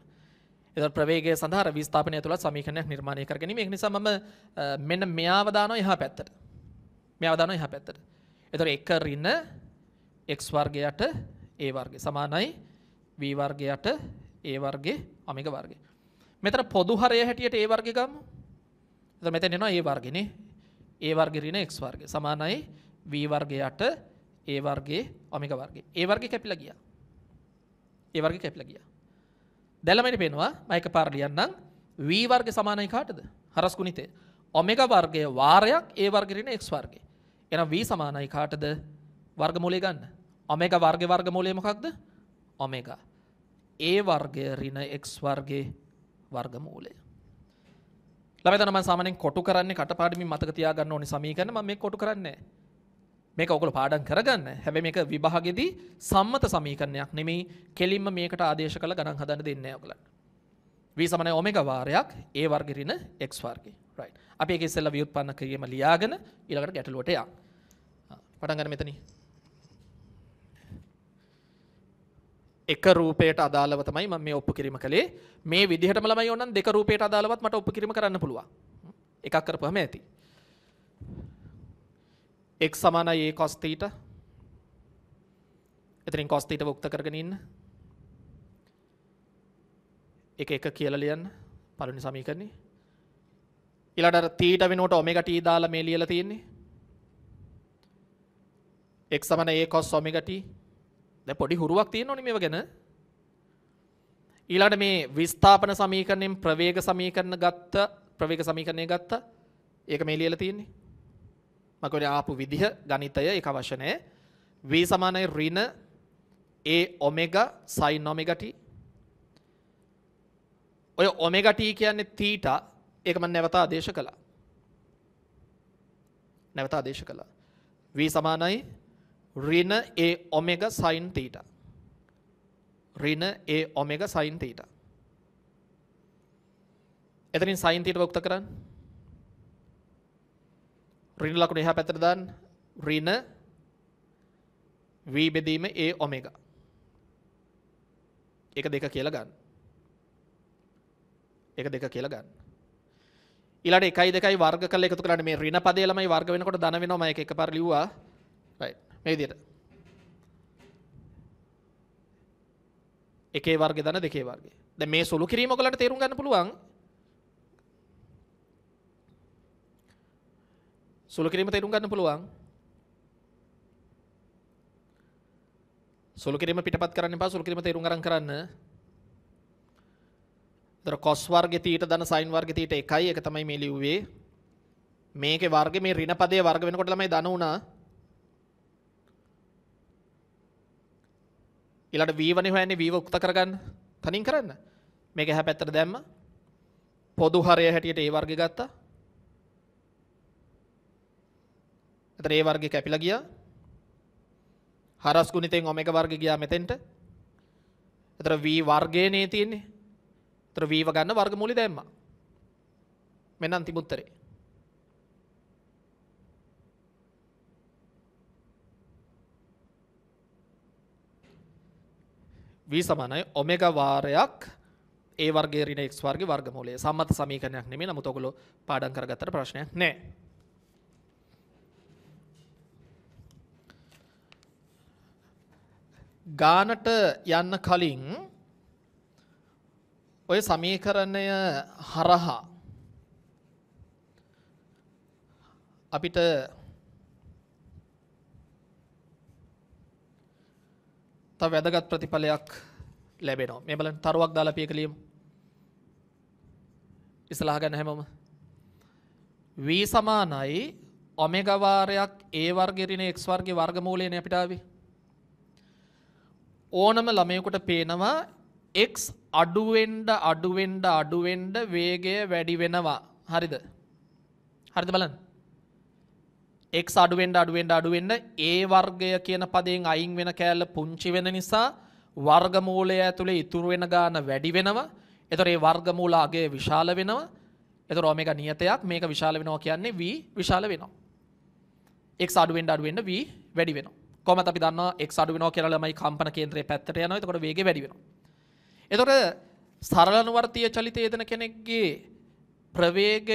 එතකොට ප්‍රවේගය සඳහා විස්ථාපනය තුලත් සමීකරණයක් නිර්මාණය කර ගැනීම. ඒක නිසා මම මෙන්න මෙයාව දානවා එහා පැත්තට. මෙයාව දානවා එහා පැත්තට. එතකොට 1 ඍණ x වර්ගයට a වර්ගය සමානයි v වර්ගයට a වර්ගේ ඔමෙගා වර්ගය. මෙතන පොදු හරය හැටියට a වර්ගය ගමු. එතකොට මෙතන එනවා a වර්ගනේ. ඒ වර්ගේ ඍණ x වර්ගය සමානයි v වර්ගයට ඒ වර්ගයේ ඔමෙගා වර්ගය. ඒ වර්ගය කැපිලා ගියා. ඒ වර්ගය කැපිලා ගියා. දැන් ළමයිට පේනවා මම එකපාර ලියන්නම් v වර්ගය සමානයි කාටද? හරස් ගුණිතය. ඔමෙගා වර්ගය වාරයක් ඒ වර්ගය ඍණ x වර්ගය. එහෙනම් v සමානයි කාටද? වර්ගමූලය ගන්න. ඔමෙගා වර්ගයේ වර්ගමූලය මොකක්ද? ඔමෙගා. ඒ වර්ගය ඍණ x වර්ගයේ වර්ගමූලය. ළමයි දන්නවා මම සාමාන්‍යයෙන් කොටු කරන්නේ කටපාඩමින් මතක තියාගන්න ඕනේ සමීකරණ මම මේක කොටු කරන්නේ නැහැ. මේක ඔගොල්ලෝ පාඩම් කරගන්න. හැබැයි මේක විභාගෙදී සම්මත සමීකරණයක් නෙමෙයි. කෙලින්ම මේකට ආදේශ කළ ගණන් හදන්න දෙන්නේ නැහැ ඔයගලන්ට. v සමනය ඔමෙග වාරයක් ඒ වර්ග ඍණ x වර්ගය right අපි ඒක ඉස්සෙල්ලා ව්‍යුත්පන්න කිරීම ලියාගෙන ඊළඟට ගැටලුවට යන්න පටන් ගන්න මෙතනින් එක රූපයට අදාළව තමයි මම මේ ඔප්පු කිරීම කළේ. මේ විදිහටම ළමයි ඕනනම් දෙක රූපයට අදාළවත් මට ඔප්පු කිරීම කරන්න පුළුවන්. එකක් කරපුවම ඇති. x සමානයි a cos θ. එතනින් cos θ වුක්ත කරගෙන ඉන්න. එක එක කියලා ලියන්න. පළවෙනි සමීකරණේ. ඊළඟට අර θ වෙනුවට omega t දාලා මේ ලියලා තියෙන්නේ. x සමාන a cos omega t ද පොඩි හුරුවක් තියෙන ඕනි මේව ගැන ඊළඟට මේ විස්ථාපන සමීකරණයෙන් ප්‍රවේග සමීකරණ ගත්ත ප්‍රවේග සමීකරණය ගත්ත ඒක මේ ලියලා තියෙන්නේ මම කියන්නේ ආපු විදිහ ගණිතය ඒක අවශ්‍ය නැහැ v සමානයි ඍණ a omega sin omega t ඔය ඔමෙගා t කියන්නේ තීටා ඒක මම නැවත ආදේශ කළා. නැවත ආදේශ කළා. v සමානයි ඍණ A omega sin theta. ඍණ A omega sin theta. එතනින් sin theta වක්ත කරන්න. ඍණ ලකුණ එහා පැත්තට දාන්න. ඍණ V බෙදීම A omega. ඒක දෙක කියලා ගන්න. ඒක දෙක කියලා ගන්න. ඊළඟට 1 2 වර්ග කරලා එකතු කරන්නේ මේ ඍණ පදේ ළමයි වර්ග වෙනකොට ධන වෙනවා මම ඒක එකපාර ලිව්වා. right මේ විදියට. එකේ වර්ගය දන දෙකේ වර්ගය. දැන් මේ සුළු කිරීම ඔයගලන්ට තේරුම් ගන්න පුළුවන්. සුළු කිරීම තේරුම් ගන්න පුළුවන්. සුළු කිරීම පිටපත් කරන්න එපා සුළු කිරීම තේරුම් ගන්න කරන්න. දර cos වර්ගය තීට ධන sin වර්ගය තීට 1යි ඒක තමයි මේ ලිව්වේ. මේකේ වර්ගය මේ ඍණ පදයේ වර්ග වෙනකොට ළමයි ධන උනා. ඊළඟට v1 හොයන්නේ v උක්ත කරගන්න. තනින් කරන්න. මේක එහා පැත්තට දැම්ම. පොදු හරය හැටියට a වර්ගය ගත්තා. එතන a වර්ගය කැපිලා ගියා. හරස් ගුණිතෙන් ඔමෙගා වර්ගය ගියා මෙතෙන්ට. එතන v වර්ගයනේ තියෙන්නේ. එතන v ව ගන්න වර්ගමූලෙ දැම්මා. මෙන්නම් තිබුත්තරේ. v සමානයි ඔමෙගා වාරයක් ඒ වර්ගයේ ඍණ x වර්ගයේ වර්ගමූලය. සම්මත සමීකරණයක් නෙමෙයි. නමුත් ඔයගොල්ලෝ පාඩම් කරගත්තට ප්‍රශ්නයක් නැහැ. ගානට යන්න කලින් ඔය සමීකරණය හරහා අපිට තව වැදගත් ප්‍රතිඵලයක් ලැබෙනවා. මේ බලන්න තරුවක් දාලා පියක ලියමු. ඉස්සලහ ගන්න හැමම. v සමානයි ඔමෙගා වාරයක් a වර්ගය ඍණ x වර්ගයේ වර්ගමූලයනේ අපිට ආවේ. ඕනම ළමයෙකුට පේනවා x අඩු වෙන්න අඩු වෙන්න අඩු වෙන්න වේගය වැඩි වෙනවා. හරිද? හරිද බලන්න. එක් අඩුවෙන්ඩ අඩුවෙන්ඩ අඩුවෙන්ඩ ඒ වර්ගය කියන පදයෙන් අයින් වෙන කෑල්ල පුංචි වෙන නිසා වර්ගමූලය ඇතුළේ ඉතුරු වෙන ගාන වැඩි වෙනවා එතොර ඒ වර්ගමූලාගේ විශාල වෙනවා එතොර ඕමක නියතයක් මේක විශාල වෙනවා කියන්නේ වී විශාල වෙනවා එක් අඩුවෙන්ඩ අඩුවෙන්ඩ වී වැඩි වෙන කොම අපි දන්න එක් අඩු වෙන කියලමයි කම්පන කේන්ද්‍රයේ පැත්තට යන එතකොට වේග වැඩි වෙනවා එතොට සරලනුවර්තිය චලිතය යදන කෙනෙක්ගේ ප්‍රවේගය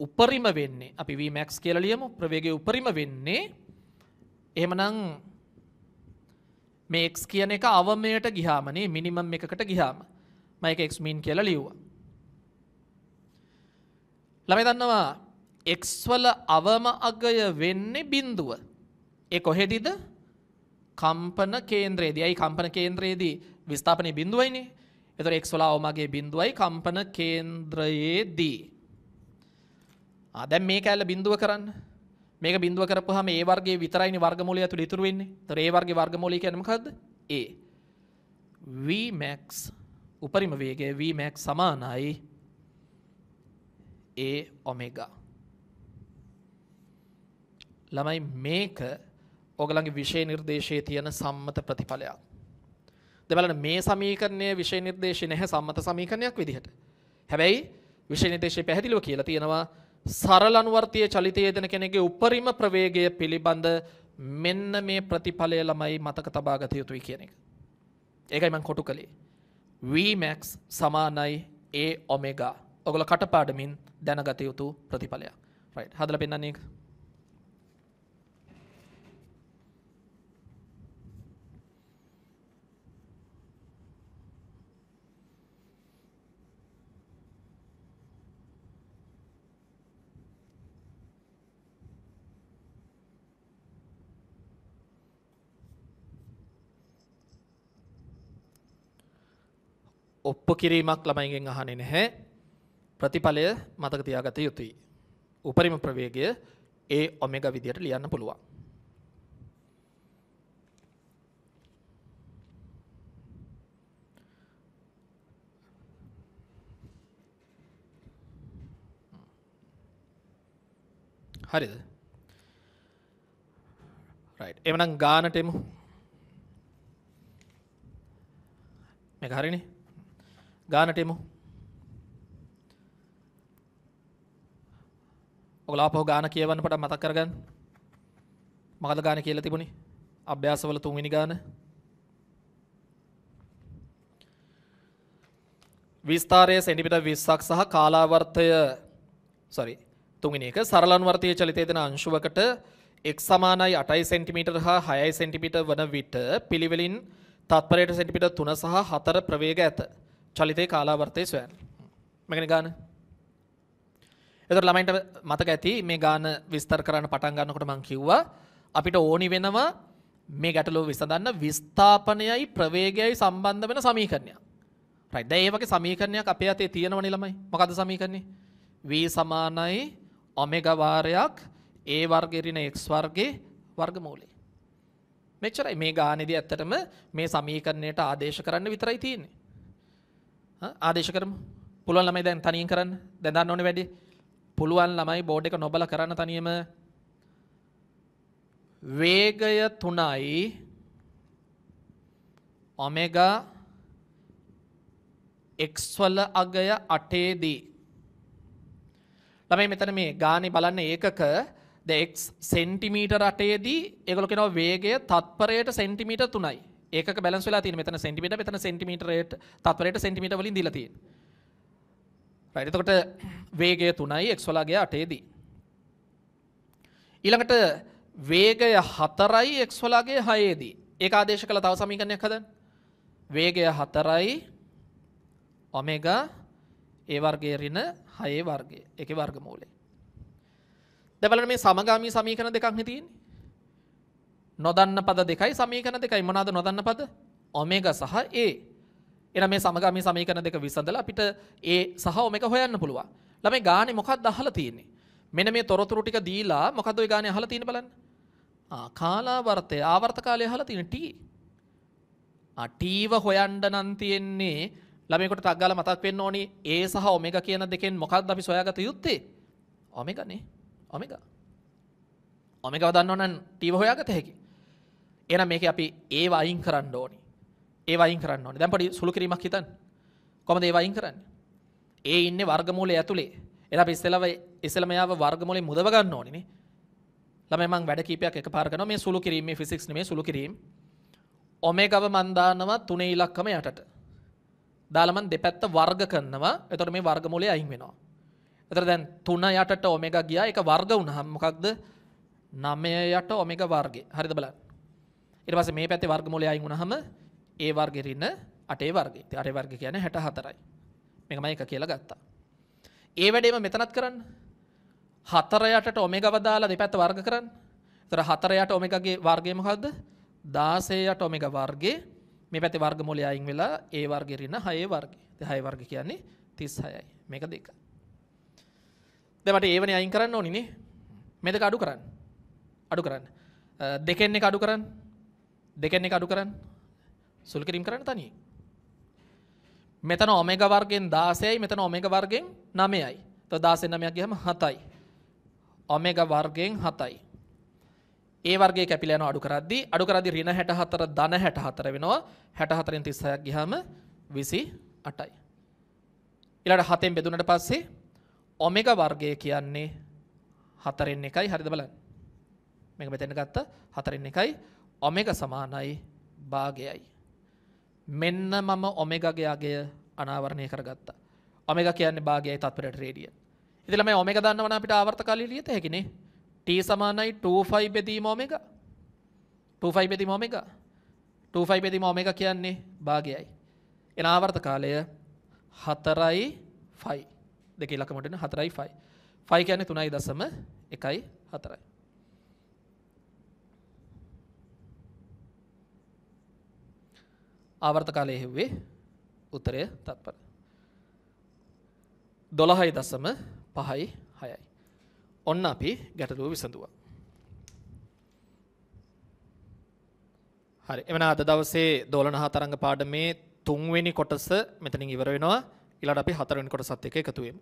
උපරිම වෙන්නේ අපි Vmax කියලා ලියමු ප්‍රවේගය උපරිම වෙන්නේ එහෙමනම් මේ x කියන එක අවමයට ගියාම නේ මිනිමම් එකකට ගියාම මම ඒක x min කියලා ලියුවා ළමයි දන්නවා x වල අවම අගය වෙන්නේ බිඳුව ඒ කොහෙදද කම්පන කේන්ද්‍රයේදී අයි කම්පන කේන්ද්‍රයේදී විස්ථාපනයේ බිඳුවයිනේ එතකොට x වල අවම අගයේ බිඳුවයි කම්පන කේන්ද්‍රයේදී ආ දැන් මේක ඇල්ල බිඳුව කරන්න. මේක බිඳුව කරපුවාම ඒ වර්ගයේ විතරයිනේ වර්ගමූලය ඇතුළේ ඉතුරු වෙන්නේ. ඒතර ඒ වර්ගයේ වර්ගමූලය කියන්නේ මොකද්ද? A. Vmax උපරිම වේගය Vmax සමානයි A omega. ළමයි මේක ඔගලගේ විෂය නිර්දේශයේ තියෙන සම්මත ප්‍රතිඵලයක්. දෙවලන මේ සමීකරණය විෂය නිර්දේශය නැහැ සම්මත සමීකරණයක් විදිහට. හැබැයි විෂය නිර්දේශය පැහැදිලිව කියලා තියෙනවා සරල අනුවර්තීය චලිතයේ දෙන කෙනෙකුගේ උපරිම ප්‍රවේගය පිළිබඳ මෙන්න මේ ප්‍රතිඵලය ළමයි මතක තබා ගත යුතුයි කියන එක. ඒකයි මම කොටු කළේ. Vmax සමානයි A ඔමෙගා. ඔගොල්ලෝ කටපාඩමින් දැනගත යුතු ප්‍රතිඵලයක්. රයිට්. හදලා පෙන්නන්නේ ඒක. ඔප්පු කිරීමක් ළමයිගෙන් අහන්නේ නැහැ. ප්‍රතිඵලය මතක තියාගත යුතුයි. උපරිම ප්‍රවේගය ඒ ඔමෙගා විදියට ලියන්න පුළුවන්. හරිද? right. එමනම් ගානට එමු. මේක හරිනේ? ගානටෙමු. ඔගොල්ලෝ ආපහු ගාන කියවන්න පටන් මතක් කරගන්න. මොකද ගාන කියලා තිබුණේ? අභ්‍යාසවල තුන්වෙනි ගාන. විස්තරයේ සෙන්ටිමීටර් 20ක් සහ කාලාවර්තය sorry තුන්වෙනි එක සරල අනුවර්තයේ චලිතය දෙන අංශුවකට x සමානයි 8 සෙන්ටිමීටර් හා 6 සෙන්ටිමීටර් වන විට පිළිවෙලින් තත්පරයට සෙන්ටිමීටර් 3 සහ 4 ප්‍රවේග ඇත. චලිතය කාලාවර්තය සොයන් මෙගෙන ගාන එතකොට ළමයින්ට මතක ඇති මේ ගාන විස්තර කරන්න පටන් ගන්නකොට මම කිව්වා අපිට ඕනි වෙනවා මේ ගැටලුව විසඳන්න විස්ථාපනයයි ප්‍රවේගයයි සම්බන්ධ වෙන සමීකරණයක්. right. දැන් මේ වගේ සමීකරණයක් අපේ අතේ තියෙනවනේ ළමයි. මොකද්ද සමීකරණේ? v සමානයි ඔමෙගා වාරයක් a වර්ගය ඍණ x වර්ගේ වර්ගමූලය. මෙච්චරයි මේ ගානේදී ඇත්තටම මේ සමීකරණයට ආදේශ කරන්න විතරයි තියෙන්නේ. ආදේශ කරමු. පුළුවන් ළමයි දැන් තනියෙන් කරන්න. දැන් දාන්න ඕනේ වැඩි. පුළුවන් ළමයි බෝඩ් එක නොබල කරන්න තනියම වේගය 3යි ඔමෙගා x වල අගය 8 දී ළමයි මෙතන මේ ගානේ බලන්න ඒකක ද x සෙන්ටිමීටර 8 දී ඒගොල්ලෝ කියනවා වේගය තත්පරයට සෙන්ටිමීටර 3යි ඒක බැලන්ස් වෙලා තියෙන මෙතන සෙන්ටිමීටර් මෙතන සෙන්ටිමීටර් රේට් තත්වරයට සෙන්ටිමීටර් වලින් දීලා තියෙන්නේ. රයිට් එතකොට වේගය 3යි x වලාගේ 8 දී. ඊළඟට වේගය 4යි x වලාගේ 6 දී. ඒක ආදේශ කළ තව සමීකරණයක් හදන්න. වේගය 4යි ඔමෙගා a වර්ගයේ ඍණ 6 වර්ගය. ඒකේ වර්ගමූලය. දැන් බලන්න මේ සමගාමී සමීකරණ දෙකක් නේ තියෙන්නේ. නොදන්න පද දෙකයි සමීකරණ දෙකයි මොනවාද නොදන්න පද? ඔමෙගා සහ A. එහෙනම් මේ සමගාමී සමීකරණ දෙක විසඳලා අපිට A සහ ඔමෙගා හොයන්න පුළුවන්. ළමයි ගානේ මොකක්ද අහලා තියෙන්නේ? මෙන්න මේ තොරතුරු ටික දීලා මොකද්ද ওই ගානේ අහලා තියෙන්නේ බලන්න. ආ කාලාවර්තය ආවර්ත කාලය අහලා තියෙන T. ආ Tව හොයන්න නම් තියෙන්නේ ළමයිකට ටක් ගාලා මතක් වෙන්න ඕනි A සහ ඔමෙගා කියන දෙකෙන් මොකක්ද අපි සොයාගත යුත්තේ? ඔමෙගානේ. ඔමෙගා. ඔමෙගාව දන්නවනම් Tව හොයාගත හැකියි. එන මේක අපි ඒ අයින් කරන්න ඕනි ඒ අයින් කරන්න ඕනි දැන් පොඩි සුළු කිරීමක් හිතන්න කොහොමද ඒ අයින් කරන්නේ ඒ ඉන්නේ වර්ගමූලය ඇතුලේ එලා අපි ඉස්සෙල්ලා ඉස්සෙල්ලා මෙයාව වර්ගමූලෙ මුදව ගන්න ඕනිනේ ළමයි මං වැඩ කීපයක් එකපාර කරනවා මේ සුළු කිරීම මේ ෆිසික්ස් නෙමේ සුළු කිරීම ඔමේගාව මන් දානවා තුනේ ඉලක්කම යටට දාලා මන් දෙපැත්ත වර්ග කරනවා එතකොට මේ වර්ගමූලය අයින් වෙනවා එතකොට දැන් 3 යටට ඔමේගා ගියා ඒක වර්ග වුණාම මොකක්ද 9 යට ඔමේගා වර්ගේ හරිද බලන්න ඊට පස්සේ මේ පැත්තේ වර්ගමූලය අයින් වුණාම a වර්ගෙ ඍණ 8a වර්ගය. ඉතින් 8a වර්ගය කියන්නේ 64යි. මේකමයි එක කියලා ගත්තා. ඒ වැඩේම මෙතනත් කරන්න. 4 යටට ඔමෙගාව දාලා දෙපැත්ත වර්ග කරන්න. ඒතර 4 යට ඔමෙගාගේ වර්ගය මොකද්ද? 16 යට ඔමෙගා වර්ගේ මේ පැත්තේ වර්ගමූලය අයින් වෙලා a වර්ගෙ ඍණ 6a වර්ගය. ඉතින් 6 වර්ගය කියන්නේ 36යි. මේක දෙක. දැන් මට ඒවනේ අයින් කරන්න ඕනිනේ. මේ දෙක අඩු කරන්න. අඩු කරන්න. දෙකෙන් එක අඩු කරන්න. දෙකෙන් එක අඩු කරන්න. සුළු කිරීම කරන්න තනියෙන්. මෙතන ඔමේගා වර්ගයෙන් 16යි මෙතන ඔමේගා වර්ගයෙන් 9යි. එතකොට 16 9ක් ගියම 7යි. ඔමේගා වර්ගයෙන් 7යි. ඒ වර්ගයේ කැපිලා යන අඩු කරද්දී අඩු කරද්දී ඍණ 64 ධන 64 වෙනවා. 64න් 36ක් ගියම 28යි. ඊළඟ 7ෙන් බෙදුනට පස්සේ ඔමේගා වර්ගය කියන්නේ 4න් 1යි හරිද බලන්න. මේක මෙතෙන් ගත්ත 4න් 1යි ඔමෙග සමානයි භාගයයි. මෙන්න මම ඔමෙගගේ අගය අනාවරණය කරගත්තා. ඔමෙග කියන්නේ භාගයයි තත්පරයට රේඩියන්. ඉතින් ළමයි ඔමෙග දන්නවනම් අපිට ආවර්ත කාලය ලියත හැකිනේ. t 2π බෙදීම ඔමෙග. 2π බෙදීම ඔමෙග. 2π බෙදීම ඔමෙග කියන්නේ භාගයයි. එන ආවර්ත කාලය 4යි 5. දෙකේ ලකමට එන 4යි 5. 5 කියන්නේ 3.1යි 4යි. ආවර්ත කාලය හෙව්වේ උත්තරය තත්පර. දොළහයි දසම පහයි හයයි. ඔන්න අපි ගැටලුව විසඳුවා. හරි එවන අද දවසේ දෝලන හතරංග පාඩමේ තුන්වෙනි කොටස මෙතනින් ඉවර වෙනවා. ඊළඟට අපි හතරවෙනි කොටසත් එක්ක එකතු වෙමු.